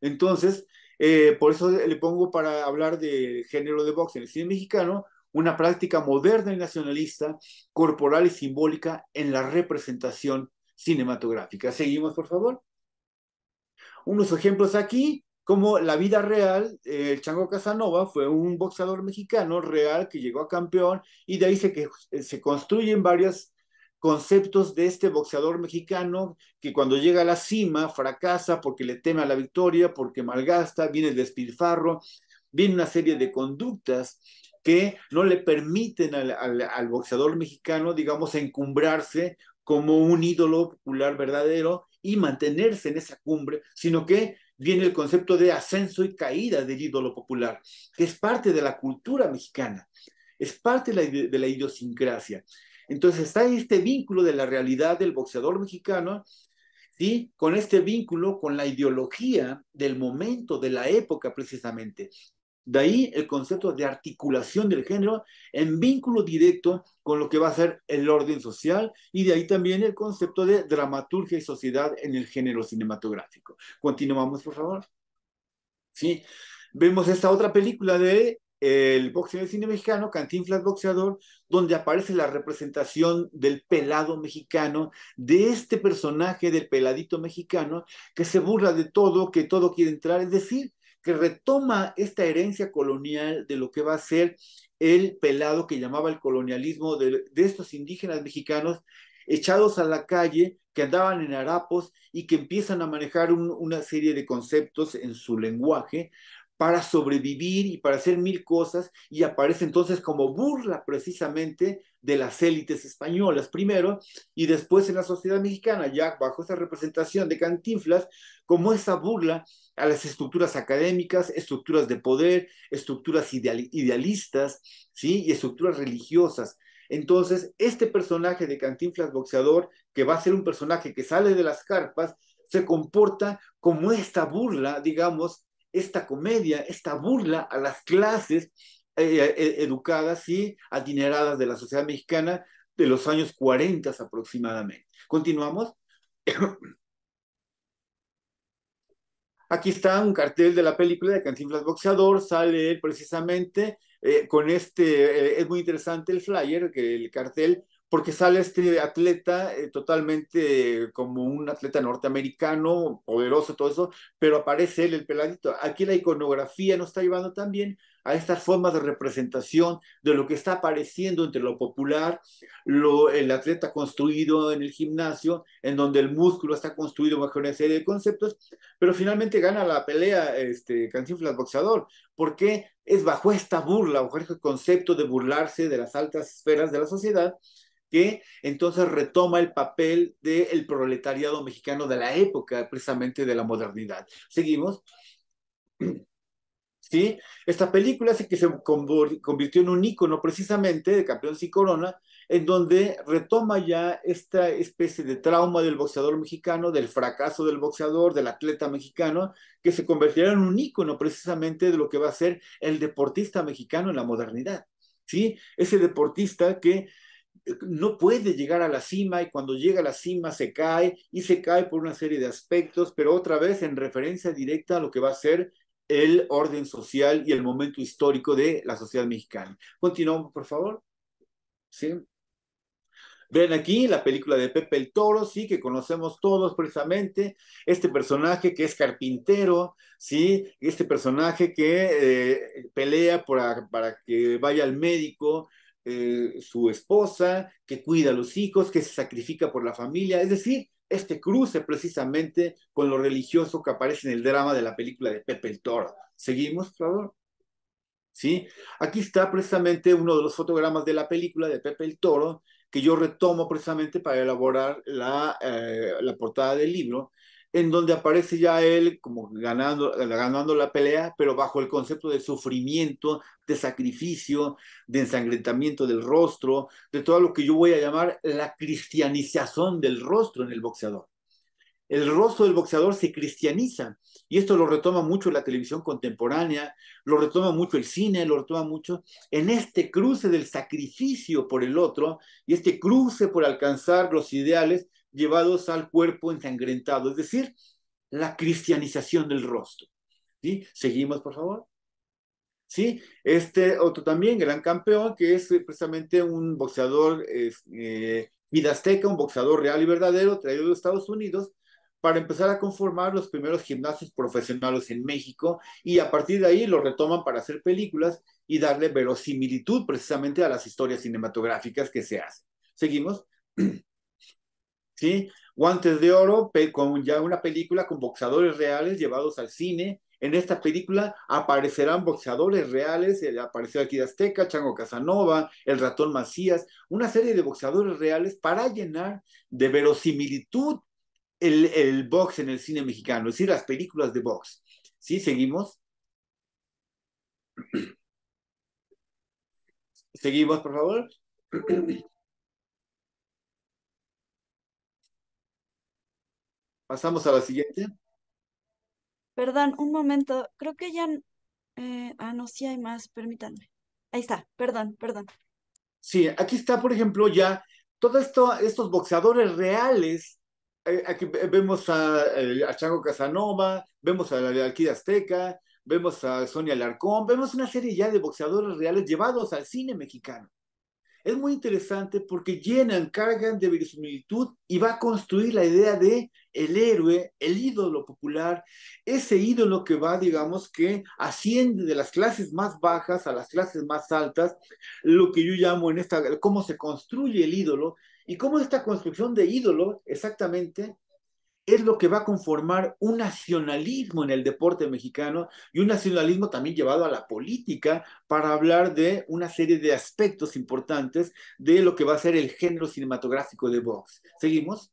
Entonces, eh, por eso le pongo para hablar de género de boxeo en el cine mexicano, una práctica moderna y nacionalista, corporal y simbólica en la representación cinematográfica. Seguimos, por favor. Unos ejemplos aquí como la vida real, eh, el Chango Casanova fue un boxeador mexicano real que llegó a campeón y de ahí se, que, eh, se construyen varios conceptos de este boxeador mexicano que cuando llega a la cima fracasa porque le teme a la victoria, porque malgasta, viene el despilfarro, viene una serie de conductas que no le permiten al boxeador mexicano, digamos, encumbrarse como un ídolo popular verdadero y mantenerse en esa cumbre, sino que viene el concepto de ascenso y caída del ídolo popular, que es parte de la cultura mexicana, es parte de la, idiosincrasia. Entonces está este vínculo de la realidad del boxeador mexicano, y con este vínculo con la ideología del momento, de la época precisamente. De ahí el concepto de articulación del género en vínculo directo con lo que va a ser el orden social y de ahí también el concepto de dramaturgia y sociedad en el género cinematográfico. Continuamos, por favor. Sí, vemos esta otra película de el boxeo del cine mexicano, Cantinflas Boxeador, donde aparece la representación del pelado mexicano, de este personaje del peladito mexicano que se burla de todo, que todo quiere entrar, es decir, que retoma esta herencia colonial de lo que va a ser el pelado que llamaba el colonialismo de, estos indígenas mexicanos echados a la calle, que andaban en harapos y que empiezan a manejar una serie de conceptos en su lenguaje para sobrevivir y para hacer mil cosas y aparece entonces como burla precisamente de las élites españolas primero y después en la sociedad mexicana, ya bajo esa representación de Cantinflas, como esa burla a las estructuras académicas, estructuras de poder, estructuras idealistas, ¿sí? Y estructuras religiosas. Entonces, este personaje de Cantinflas boxeador, que va a ser un personaje que sale de las carpas, se comporta como esta burla, digamos, esta comedia, esta burla a las clases eh, eh, eh, educadas y ¿sí? adineradas de la sociedad mexicana de los años 40 aproximadamente. Continuamos. Aquí está un cartel de la película de Cantinflas Boxeador, sale él precisamente eh, con este, eh, es muy interesante el flyer, que el cartel porque sale este atleta eh, totalmente como un atleta norteamericano, poderoso, todo eso, pero aparece él, el peladito. Aquí la iconografía nos está llevando también a estas formas de representación de lo que está apareciendo entre lo popular, el atleta construido en el gimnasio, en donde el músculo está construido bajo una serie de conceptos, pero finalmente gana la pelea este, Boxeador, porque es bajo esta burla, bajo este concepto de burlarse de las altas esferas de la sociedad, que entonces retoma el papel del proletariado mexicano de la época, precisamente de la modernidad. Seguimos. ¿Sí? Esta película que se convirtió en un ícono precisamente de Campeón y Corona, en donde retoma ya esta especie de trauma del boxeador mexicano, del fracaso del boxeador, del atleta mexicano, que se convertirá en un ícono precisamente de lo que va a ser el deportista mexicano en la modernidad. ¿Sí? Ese deportista que no puede llegar a la cima y cuando llega a la cima se cae y se cae por una serie de aspectos, pero otra vez en referencia directa a lo que va a ser el orden social y el momento histórico de la sociedad mexicana. Continuamos, por favor. Sí. Ven aquí la película de Pepe el Toro, sí, que conocemos todos precisamente, este personaje que es carpintero, sí, este personaje que eh, pelea para que vaya al médico, eh, su esposa, que cuida a los hijos, que se sacrifica por la familia, es decir, este cruce precisamente con lo religioso que aparece en el drama de la película de Pepe el Toro. ¿Seguimos, favor ¿Sí? Aquí está precisamente uno de los fotogramas de la película de Pepe el Toro que yo retomo precisamente para elaborar la eh, portada del libro en donde aparece ya él como ganando, ganando la pelea, pero bajo el concepto de sufrimiento, de sacrificio, de ensangrentamiento del rostro, de todo lo que yo voy a llamar la cristianización del rostro en el boxeador. El rostro del boxeador se cristianiza y esto lo retoma mucho la televisión contemporánea, lo retoma mucho el cine, lo retoma mucho en este cruce del sacrificio por el otro y este cruce por alcanzar los ideales llevados al cuerpo ensangrentado, es decir, la cristianización del rostro. ¿Sí? Seguimos, por favor. ¿Sí? Este otro también, gran campeón, que es precisamente un boxeador eh, vidazteca un boxeador real y verdadero, traído de Estados Unidos, para empezar a conformar los primeros gimnasios profesionales en México y a partir de ahí lo retoman para hacer películas y darle verosimilitud precisamente a las historias cinematográficas que se hacen. Seguimos. ¿sí? Guantes de Oro, con ya una película con boxadores reales llevados al cine. En esta película aparecerán boxeadores reales, apareció aquí Azteca, Chango Casanova, el ratón Macías, una serie de boxeadores reales para llenar de verosimilitud el, el box en el cine mexicano, es decir, las películas de box. ¿Sí? ¿Seguimos? Seguimos, por favor. Pasamos a la siguiente. Perdón, un momento. Creo que ya... Eh, ah, no, sí hay más, permítanme. Ahí está, perdón, perdón. Sí, aquí está, por ejemplo, ya todos esto, estos boxeadores reales. Eh, aquí vemos a, eh, a, Chango Casanova, vemos a la Alquida Azteca, vemos a Sonia Larcón, vemos una serie ya de boxeadores reales llevados al cine mexicano es muy interesante porque llenan, cargan de verisimilitud y va a construir la idea de el héroe, el ídolo popular, ese ídolo que va, digamos, que asciende de las clases más bajas a las clases más altas, lo que yo llamo en esta, cómo se construye el ídolo y cómo esta construcción de ídolo exactamente es lo que va a conformar un nacionalismo en el deporte mexicano y un nacionalismo también llevado a la política para hablar de una serie de aspectos importantes de lo que va a ser el género cinematográfico de box. ¿Seguimos?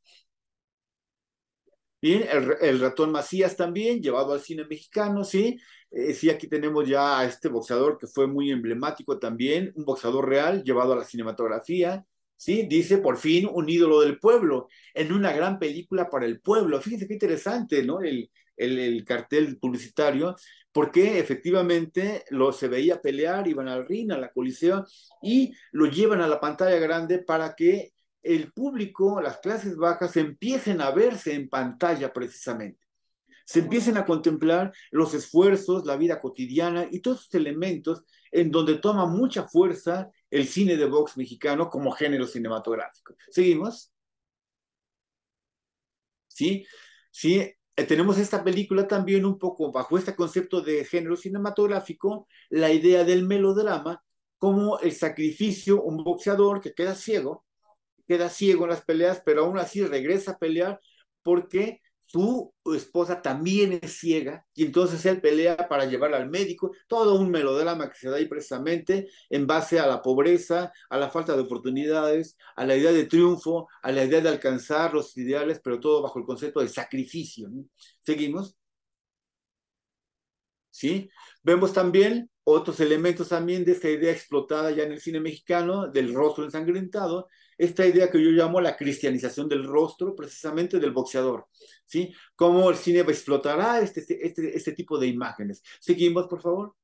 Bien, el, ratón Macías también, llevado al cine mexicano, ¿sí? Eh, sí, aquí tenemos ya a este boxeador que fue muy emblemático también, un boxeador real, llevado a la cinematografía. ¿sí? Dice, por fin, un ídolo del pueblo, en una gran película para el pueblo. Fíjense qué interesante, ¿no? El, el, cartel publicitario, porque efectivamente lo, se veía pelear, iban al ring, a la coliseo, y lo llevan a la pantalla grande para que el público, las clases bajas, empiecen a verse en pantalla precisamente. Se empiecen a contemplar los esfuerzos, la vida cotidiana y todos esos elementos en donde toma mucha fuerza el cine de box mexicano como género cinematográfico. ¿Seguimos? ¿Sí? ¿Sí? Eh, tenemos esta película también un poco bajo este concepto de género cinematográfico, la idea del melodrama como el sacrificio, un boxeador que queda ciego, queda ciego en las peleas, pero aún así regresa a pelear porque tu esposa también es ciega y entonces él pelea para llevarla al médico, todo un melodrama que se da ahí precisamente en base a la pobreza, a la falta de oportunidades, a la idea de triunfo, a la idea de alcanzar los ideales, pero todo bajo el concepto de sacrificio. ¿Seguimos? ¿Sí? Vemos también otros elementos también de esta idea explotada ya en el cine mexicano del rostro ensangrentado, esta idea que yo llamo la cristianización del rostro, precisamente del boxeador, ¿sí? Cómo el cine explotará ah, este, este, este, este tipo de imágenes. Seguimos, por favor.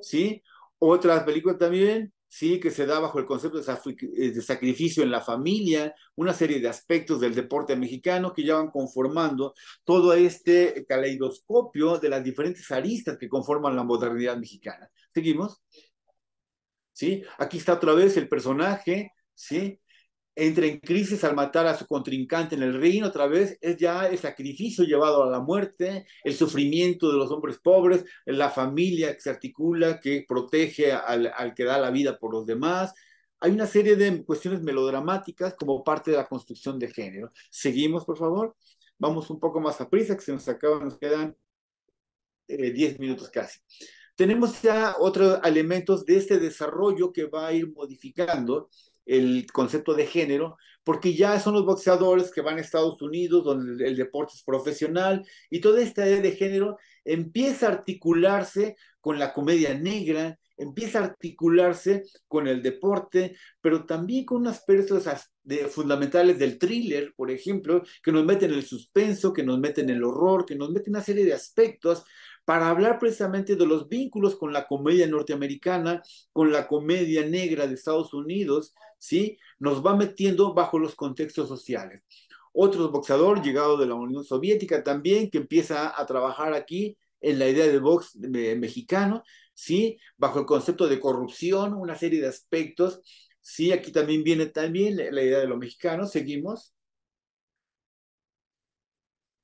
¿Sí? Otras películas también, ¿sí? Que se da bajo el concepto eh, de sacrificio en la familia, una serie de aspectos del deporte mexicano que ya van conformando todo este caleidoscopio de las diferentes aristas que conforman la modernidad mexicana. Seguimos. ¿Sí? Aquí está otra vez el personaje ¿sí? Entra en crisis al matar a su contrincante en el reino otra vez es ya el sacrificio llevado a la muerte, el sufrimiento de los hombres pobres, la familia que se articula, que protege al, al que da la vida por los demás, hay una serie de cuestiones melodramáticas como parte de la construcción de género. Seguimos, por favor. Vamos un poco más a prisa, que se nos acaban, nos quedan 10 eh, minutos casi. Tenemos ya otros elementos de este desarrollo que va a ir modificando el concepto de género, porque ya son los boxeadores que van a Estados Unidos, donde el, deporte es profesional, y toda esta idea de género empieza a articularse con la comedia negra, empieza a articularse con el deporte, pero también con unas personas fundamentales del thriller, por ejemplo, que nos meten el suspenso, que nos meten el horror, que nos meten una serie de aspectos para hablar precisamente de los vínculos con la comedia norteamericana, con la comedia negra de Estados Unidos, ¿sí? Nos va metiendo bajo los contextos sociales. Otro boxeador llegado de la Unión Soviética también, que empieza a trabajar aquí en la idea del box eh, mexicano, ¿sí? Bajo el concepto de corrupción, una serie de aspectos, ¿sí? Aquí también viene también la, idea de lo mexicano, seguimos.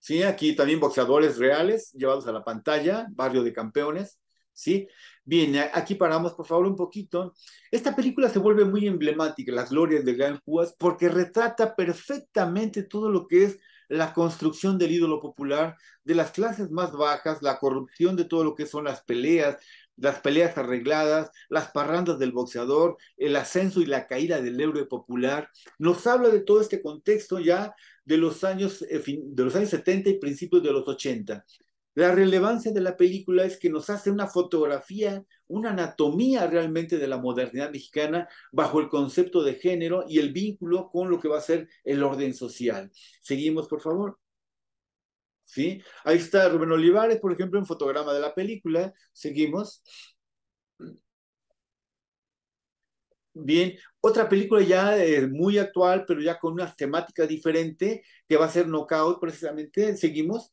¿sí? Aquí también boxeadores reales llevados a la pantalla, barrio de campeones, ¿sí? Bien, aquí paramos por favor un poquito. Esta película se vuelve muy emblemática, Las glorias de Gran Púas, porque retrata perfectamente todo lo que es la construcción del ídolo popular, de las clases más bajas, la corrupción de todo lo que son las peleas, las peleas arregladas, las parrandas del boxeador, el ascenso y la caída del héroe popular. Nos habla de todo este contexto ya de los años, eh, de los años 70 y principios de los 80. La relevancia de la película es que nos hace una fotografía, una anatomía realmente de la modernidad mexicana bajo el concepto de género y el vínculo con lo que va a ser el orden social. Seguimos, por favor. ¿Sí? Ahí está Rubén Olivares, por ejemplo, en fotograma de la película. Seguimos. Bien, otra película ya eh, muy actual, pero ya con una temática diferente, que va a ser Knockout precisamente, seguimos.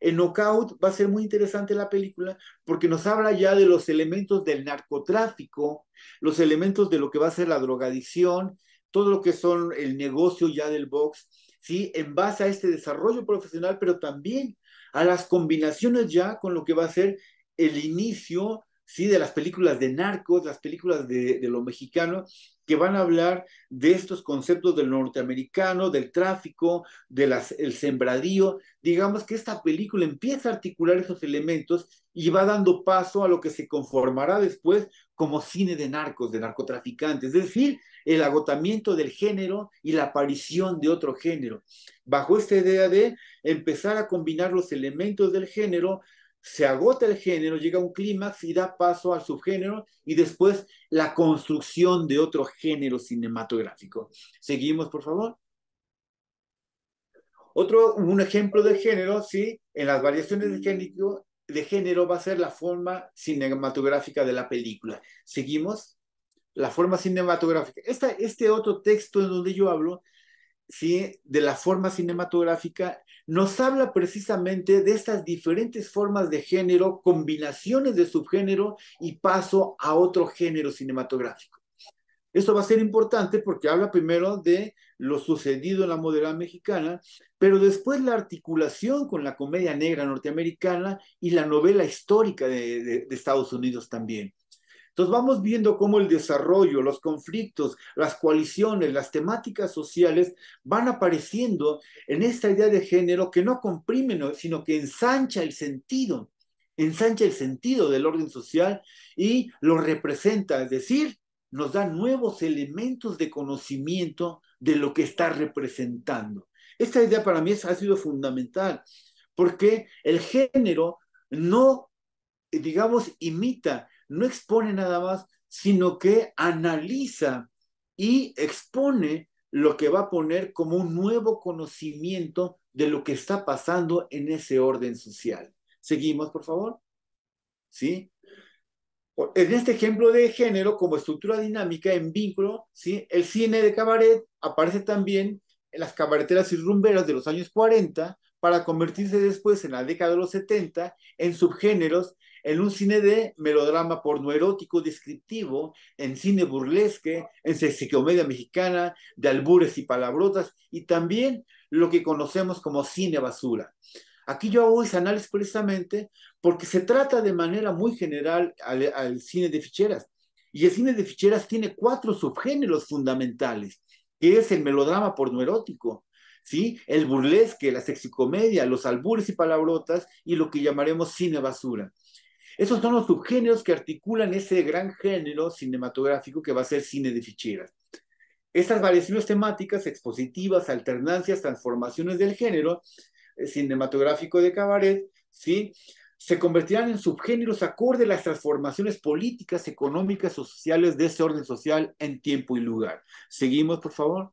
En Knockout va a ser muy interesante la película porque nos habla ya de los elementos del narcotráfico, los elementos de lo que va a ser la drogadicción, todo lo que son el negocio ya del box, ¿sí? En base a este desarrollo profesional, pero también a las combinaciones ya con lo que va a ser el inicio de las películas de narcos, las películas de, lo mexicano, que van a hablar de estos conceptos del norteamericano, del tráfico, del el sembradío. Digamos que esta película empieza a articular esos elementos y va dando paso a lo que se conformará después como cine de narcos, de narcotraficantes, es decir, el agotamiento del género y la aparición de otro género. Bajo esta idea de empezar a combinar los elementos del género se agota el género, llega a un clímax y da paso al subgénero y después la construcción de otro género cinematográfico. Seguimos, por favor. Otro, un ejemplo de género, sí, en las variaciones de género, de género va a ser la forma cinematográfica de la película. Seguimos. La forma cinematográfica. Esta, este otro texto en donde yo hablo, sí, de la forma cinematográfica nos habla precisamente de estas diferentes formas de género, combinaciones de subgénero y paso a otro género cinematográfico. Esto va a ser importante porque habla primero de lo sucedido en la modernidad mexicana, pero después la articulación con la comedia negra norteamericana y la novela histórica de Estados Unidos también. Entonces vamos viendo cómo el desarrollo, los conflictos, las coaliciones, las temáticas sociales van apareciendo en esta idea de género que no comprime, sino que ensancha el sentido, ensancha el sentido del orden social y lo representa, es decir, nos da nuevos elementos de conocimiento de lo que está representando. Esta idea para mí ha sido fundamental, porque el género no, digamos, imita, no expone nada más, sino que analiza y expone lo que va a poner como un nuevo conocimiento de lo que está pasando en ese orden social. Seguimos, por favor. ¿Sí? En este ejemplo de género como estructura dinámica en vínculo, el cine de cabaret aparece también en las cabareteras y rumberas de los años 40, para convertirse después en la década de los 70 en subgéneros, en un cine de melodrama pornoerótico descriptivo, en cine burlesque, en sexicomedia mexicana, de albures y palabrotas, y también lo que conocemos como cine basura. Aquí yo hago ese análisis precisamente porque se trata de manera muy general al, cine de ficheras. Y el cine de ficheras tiene cuatro subgéneros fundamentales, que es el melodrama pornoerótico, ¿sí? El burlesque, la sexicomedia, los albures y palabrotas y lo que llamaremos cine basura. Esos son los subgéneros que articulan ese gran género cinematográfico que va a ser cine de ficheras. Estas variaciones temáticas, expositivas, alternancias, transformaciones del género eh, cinematográfico de cabaret, ¿sí? se convertirán en subgéneros acorde a las transformaciones políticas, económicas o sociales de ese orden social en tiempo y lugar. Seguimos, por favor.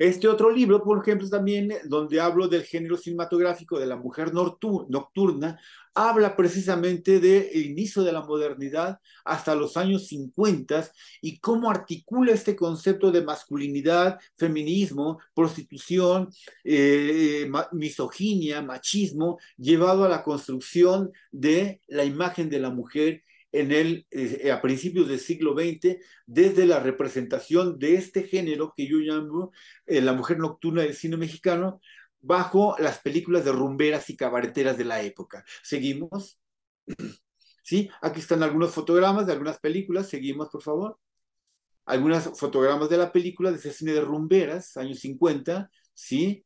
Este otro libro, por ejemplo, también eh, donde hablo del género cinematográfico de la mujer nocturna, habla precisamente del inicio de la modernidad hasta los años 50 y cómo articula este concepto de masculinidad, feminismo, prostitución, eh, misoginia, machismo, llevado a la construcción de la imagen de la mujer en el, eh, a principios del siglo XX desde la representación de este género que yo llamo eh, la mujer nocturna del cine mexicano bajo las películas de rumberas y cabareteras de la época. ¿Seguimos? ¿Sí? Aquí están algunos fotogramas de algunas películas. Seguimos, por favor. algunas fotogramas de la película de ese cine de rumberas, años 50, ¿sí?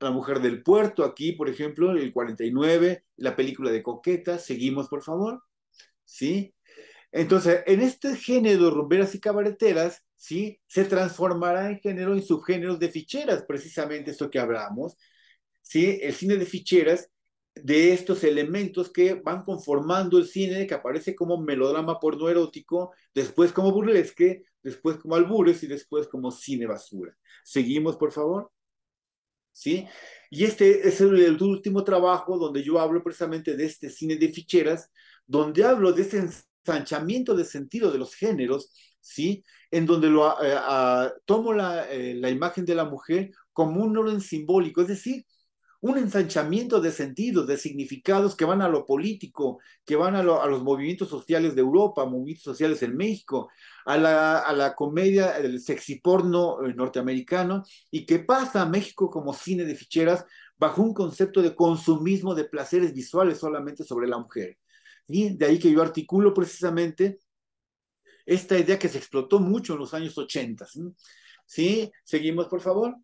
La mujer del puerto, aquí, por ejemplo, el 49, la película de Coqueta. Seguimos, por favor. ¿sí? Entonces, en este género, romperas y cabareteras, ¿sí? Se transformará en género, y subgéneros de ficheras, precisamente esto que hablamos, ¿sí? El cine de ficheras, de estos elementos que van conformando el cine, que aparece como melodrama porno erótico, después como burlesque, después como albures y después como cine basura. Seguimos, por favor. ¿Sí? Y este es el, el último trabajo donde yo hablo precisamente de este cine de ficheras, donde hablo de ese ensanchamiento de sentido de los géneros, ¿sí? En donde eh, tomo eh, la, imagen de la mujer como un orden simbólico, es decir, un ensanchamiento de sentidos, de significados que van a lo político, que van a, los movimientos sociales de Europa, movimientos sociales en México, a la, a la comedia, el sexiporno eh, norteamericano, y que pasa a México como cine de ficheras bajo un concepto de consumismo de placeres visuales solamente sobre la mujer de ahí que yo articulo precisamente esta idea que se explotó mucho en los años 80. ¿Sí? Seguimos, por favor.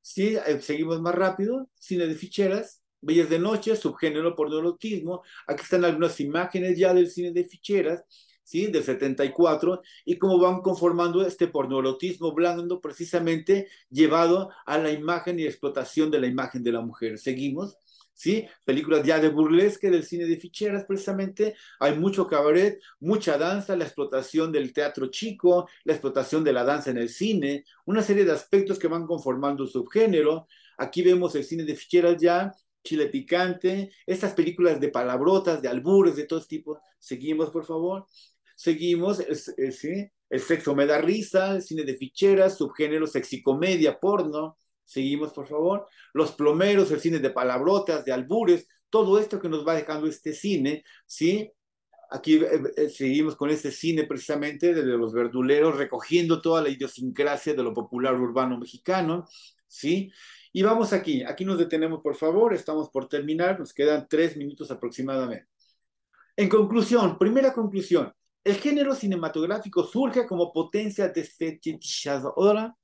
Sí, eh, seguimos más rápido. Cine de ficheras, Bellas de Noche, subgénero por Aquí están algunas imágenes ya del cine de ficheras. ¿sí? del 74, y cómo van conformando este pornolotismo blando, precisamente llevado a la imagen y explotación de la imagen de la mujer. Seguimos. ¿sí? Películas ya de burlesque del cine de ficheras, precisamente. Hay mucho cabaret, mucha danza, la explotación del teatro chico, la explotación de la danza en el cine, una serie de aspectos que van conformando un subgénero. Aquí vemos el cine de ficheras ya, Chile Picante, estas películas de palabrotas, de albures, de todos tipos. Seguimos, por favor. Seguimos, ¿sí? El sexo me da risa, el cine de ficheras, subgénero sexicomedia, porno Seguimos, por favor. Los plomeros, el cine de palabrotas, de albures, todo esto que nos va dejando este cine, ¿sí? Aquí eh, eh, seguimos con este cine precisamente de los verduleros, recogiendo toda la idiosincrasia de lo popular urbano mexicano, ¿sí? Y vamos aquí, aquí nos detenemos, por favor, estamos por terminar, nos quedan tres minutos aproximadamente. En conclusión, primera conclusión, el género cinematográfico surge como potencia ahora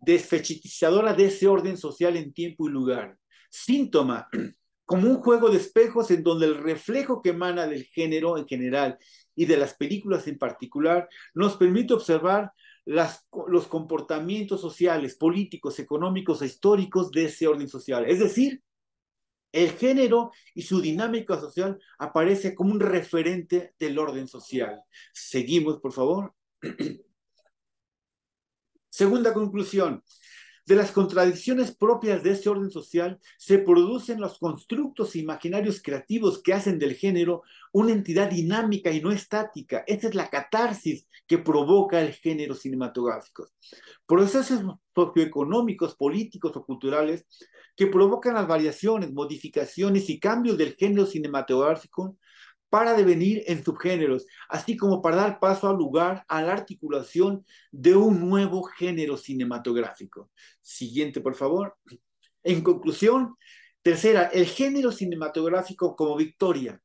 desfechitizadora de ese orden social en tiempo y lugar. Síntoma, como un juego de espejos en donde el reflejo que emana del género en general y de las películas en particular nos permite observar las, los comportamientos sociales, políticos, económicos e históricos de ese orden social. Es decir, el género y su dinámica social aparece como un referente del orden social. Seguimos, por favor. Segunda conclusión, de las contradicciones propias de ese orden social se producen los constructos imaginarios creativos que hacen del género una entidad dinámica y no estática. Esta es la catarsis que provoca el género cinematográfico. Procesos socioeconómicos, políticos o culturales que provocan las variaciones, modificaciones y cambios del género cinematográfico para devenir en subgéneros, así como para dar paso al lugar a la articulación de un nuevo género cinematográfico. Siguiente, por favor. En conclusión, tercera, el género cinematográfico como victoria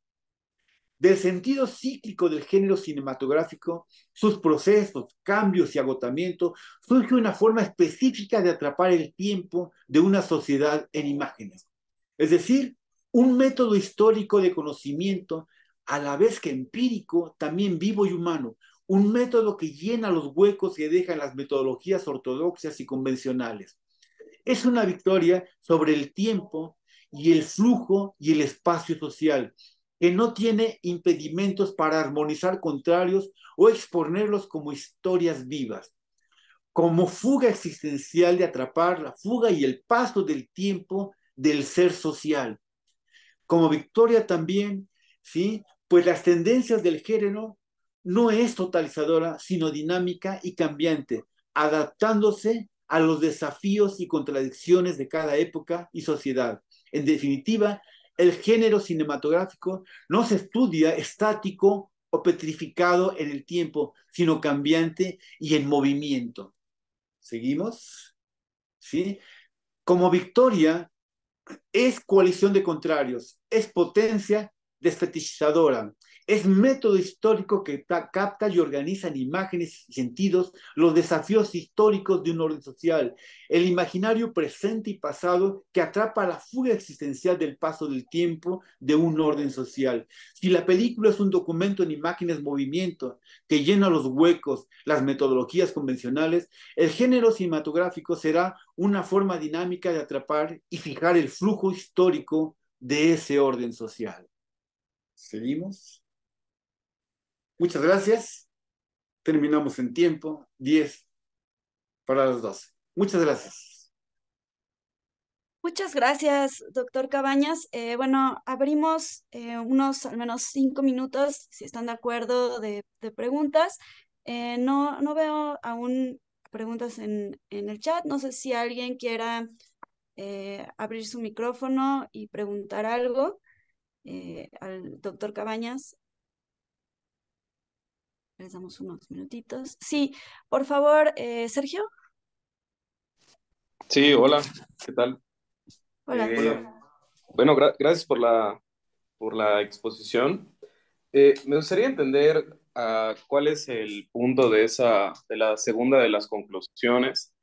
del sentido cíclico del género cinematográfico, sus procesos, cambios y agotamiento, surge una forma específica de atrapar el tiempo de una sociedad en imágenes. Es decir, un método histórico de conocimiento a la vez que empírico, también vivo y humano, un método que llena los huecos que dejan las metodologías ortodoxas y convencionales. Es una victoria sobre el tiempo y el flujo y el espacio social, que no tiene impedimentos para armonizar contrarios o exponerlos como historias vivas. Como fuga existencial de atrapar la fuga y el paso del tiempo del ser social. Como victoria también, ¿sí? pues las tendencias del género no es totalizadora, sino dinámica y cambiante, adaptándose a los desafíos y contradicciones de cada época y sociedad. En definitiva, el género cinematográfico no se estudia estático o petrificado en el tiempo, sino cambiante y en movimiento. ¿Seguimos? ¿Sí? Como victoria es coalición de contrarios, es potencia desfetichizadora. Es método histórico que capta y organiza en imágenes y sentidos los desafíos históricos de un orden social, el imaginario presente y pasado que atrapa la fuga existencial del paso del tiempo de un orden social. Si la película es un documento en imágenes movimiento que llena los huecos, las metodologías convencionales, el género cinematográfico será una forma dinámica de atrapar y fijar el flujo histórico de ese orden social. Seguimos. Muchas gracias. Terminamos en tiempo, 10 para las 12. Muchas gracias. Muchas gracias, doctor Cabañas. Eh, bueno, abrimos eh, unos al menos cinco minutos, si están de acuerdo, de, preguntas. Eh, no, no veo aún preguntas en, en, el chat. No sé si alguien quiera abrir su micrófono y preguntar algo. Eh, al doctor Cabañas. Les damos unos minutitos. Sí, por favor, eh, Sergio. Sí, hola, ¿qué tal? Hola. Eh, bueno, gracias por la, por la exposición. me gustaría entender ah, cuál es el punto de, esa, de la segunda de las conclusiones.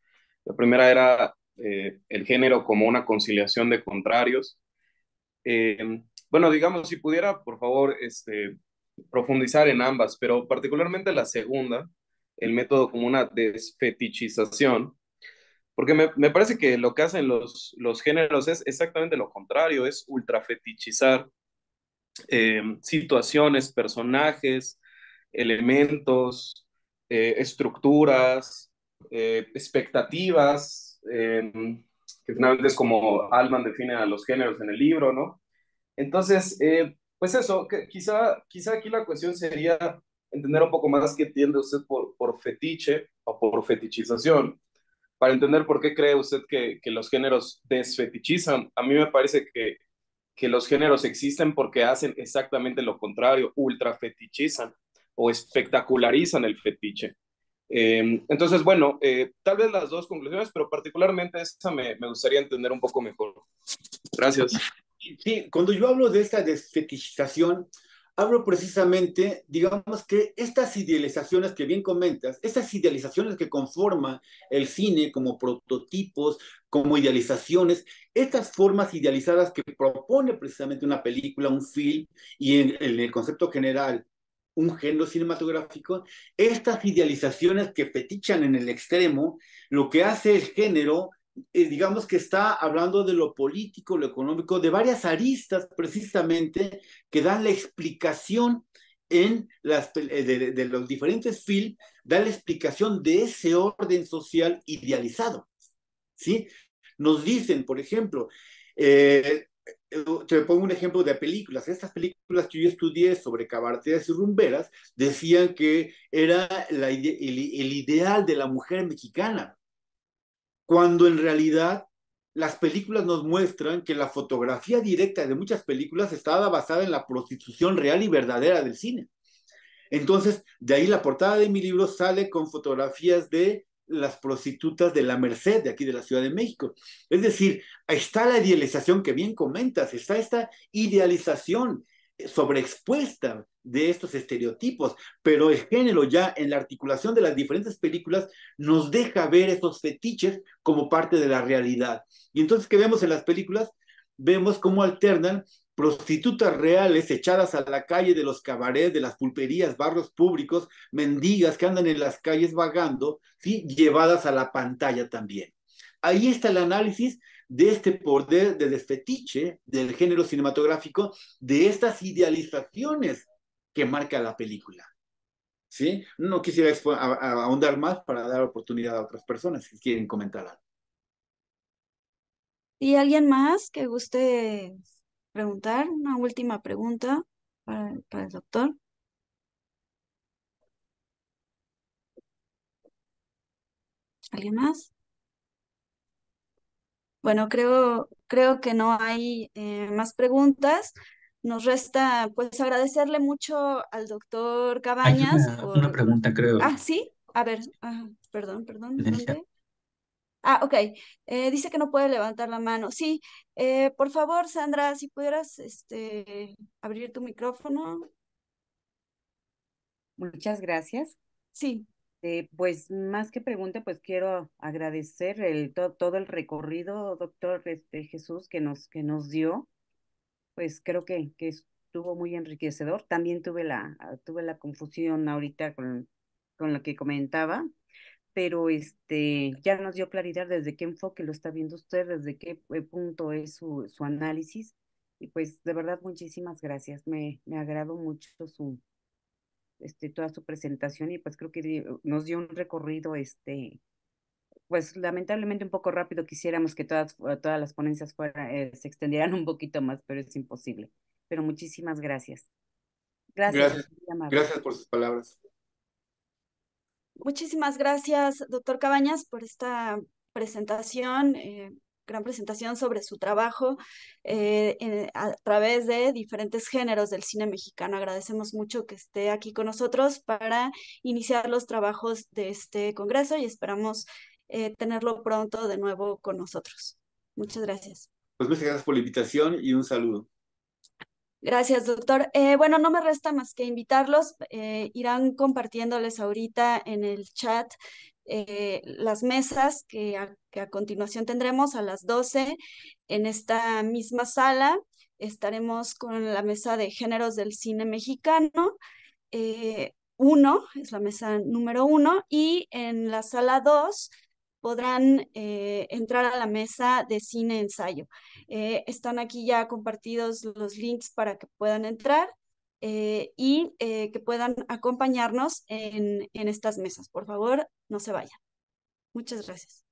La primera era el género como una conciliación de contrarios. Bueno, digamos, si pudiera, por favor, este, profundizar en ambas, pero particularmente la segunda, el método como una desfetichización, porque me, parece que lo que hacen los, géneros es exactamente lo contrario, es ultrafetichizar eh, situaciones, personajes, elementos, eh, estructuras, eh, expectativas, que finalmente es como Alman define a los géneros en el libro, ¿no? Entonces, eh, pues eso, quizá, quizá aquí la cuestión sería entender un poco más qué entiende usted por, por fetiche o por fetichización, para entender por qué cree usted que, los géneros desfetichizan. A mí me parece que, los géneros existen porque hacen exactamente lo contrario, ultrafetichizan o espectacularizan el fetiche. Eh, entonces, bueno, eh, tal vez las dos conclusiones, pero particularmente esa me gustaría entender un poco mejor. Gracias. Sí, cuando yo hablo de esta desfetichización, hablo precisamente, digamos que estas idealizaciones que bien comentas, estas idealizaciones que conforman el cine como prototipos, como idealizaciones, estas formas idealizadas que propone precisamente una película, un film y en, en el concepto general un género cinematográfico, estas idealizaciones que fetichan en el extremo, lo que hace el género eh, digamos que está hablando de lo político, lo económico, de varias aristas precisamente que dan la explicación en las, eh, de, los diferentes films, da la explicación de ese orden social idealizado. ¿sí? Nos dicen, por ejemplo, eh, te pongo un ejemplo de películas. Estas películas que yo estudié sobre cabarteras y rumberas decían que era el, ideal de la mujer mexicana cuando en realidad las películas nos muestran que la fotografía directa de muchas películas estaba basada en la prostitución real y verdadera del cine. Entonces, de ahí la portada de mi libro sale con fotografías de las prostitutas de la Merced, de aquí de la Ciudad de México. Es decir, está la idealización que bien comentas, está esta idealización sobreexpuesta de estos estereotipos, pero el género ya en la articulación de las diferentes películas nos deja ver estos fetiches como parte de la realidad. Y entonces, ¿qué vemos en las películas? Vemos cómo alternan prostitutas reales echadas a la calle de los cabarets, de las pulperías, barrios públicos, mendigas que andan en las calles vagando, ¿sí? llevadas a la pantalla también. Ahí está el análisis de este poder de fetiche del género cinematográfico, de estas idealizaciones que marca la película. ¿Sí? No quisiera ahondar más para dar oportunidad a otras personas que quieren comentar algo. ¿Y alguien más que guste preguntar? Una última pregunta para, para el doctor. ¿Alguien más? Bueno, creo, creo que no hay eh, más preguntas. Nos resta pues agradecerle mucho al doctor Cabañas. una, pregunta, creo. Ah, sí. A ver, perdón, perdón. Ah, ok. Eh, dice que no puede levantar la mano. Sí, eh, por favor, Sandra, si pudieras este, abrir tu micrófono. Muchas gracias. Sí. Este, pues más que pregunta, pues quiero agradecer el, todo el recorrido, doctor este, Jesús, que nos, que nos dio. Pues creo que, que estuvo muy enriquecedor. También tuve la, ah, tuve la confusión ahorita con, con lo que comentaba, pero este, ya nos dio claridad desde qué enfoque lo está viendo usted, desde qué punto es su, su análisis. Y pues de verdad, muchísimas gracias. Me, me agradó mucho su, este, toda su presentación y pues creo que nos dio un recorrido, este, pues lamentablemente un poco rápido, quisiéramos que todas, todas las ponencias fuera, eh, se extendieran un poquito más, pero es imposible. Pero muchísimas gracias. Gracias. por sus palabras. Muchísimas gracias, doctor Cabañas, por esta presentación. Eh, gran presentación sobre su trabajo eh, a través de diferentes géneros del cine mexicano. Agradecemos mucho que esté aquí con nosotros para iniciar los trabajos de este congreso y esperamos eh, tenerlo pronto de nuevo con nosotros. Muchas gracias. Pues muchas gracias por la invitación y un saludo. Gracias, doctor. Eh, bueno, no me resta más que invitarlos. irán compartiéndoles ahorita en el chat eh, las mesas que a, que a continuación tendremos a las 12 en esta misma sala. Estaremos con la mesa de géneros del cine mexicano. Eh, uno, es la mesa número uno, y en la sala dos podrán eh, entrar a la mesa de cine ensayo. están aquí ya compartidos los links para que puedan entrar y que puedan acompañarnos en, en, estas mesas. Por favor, no se vayan. Muchas gracias.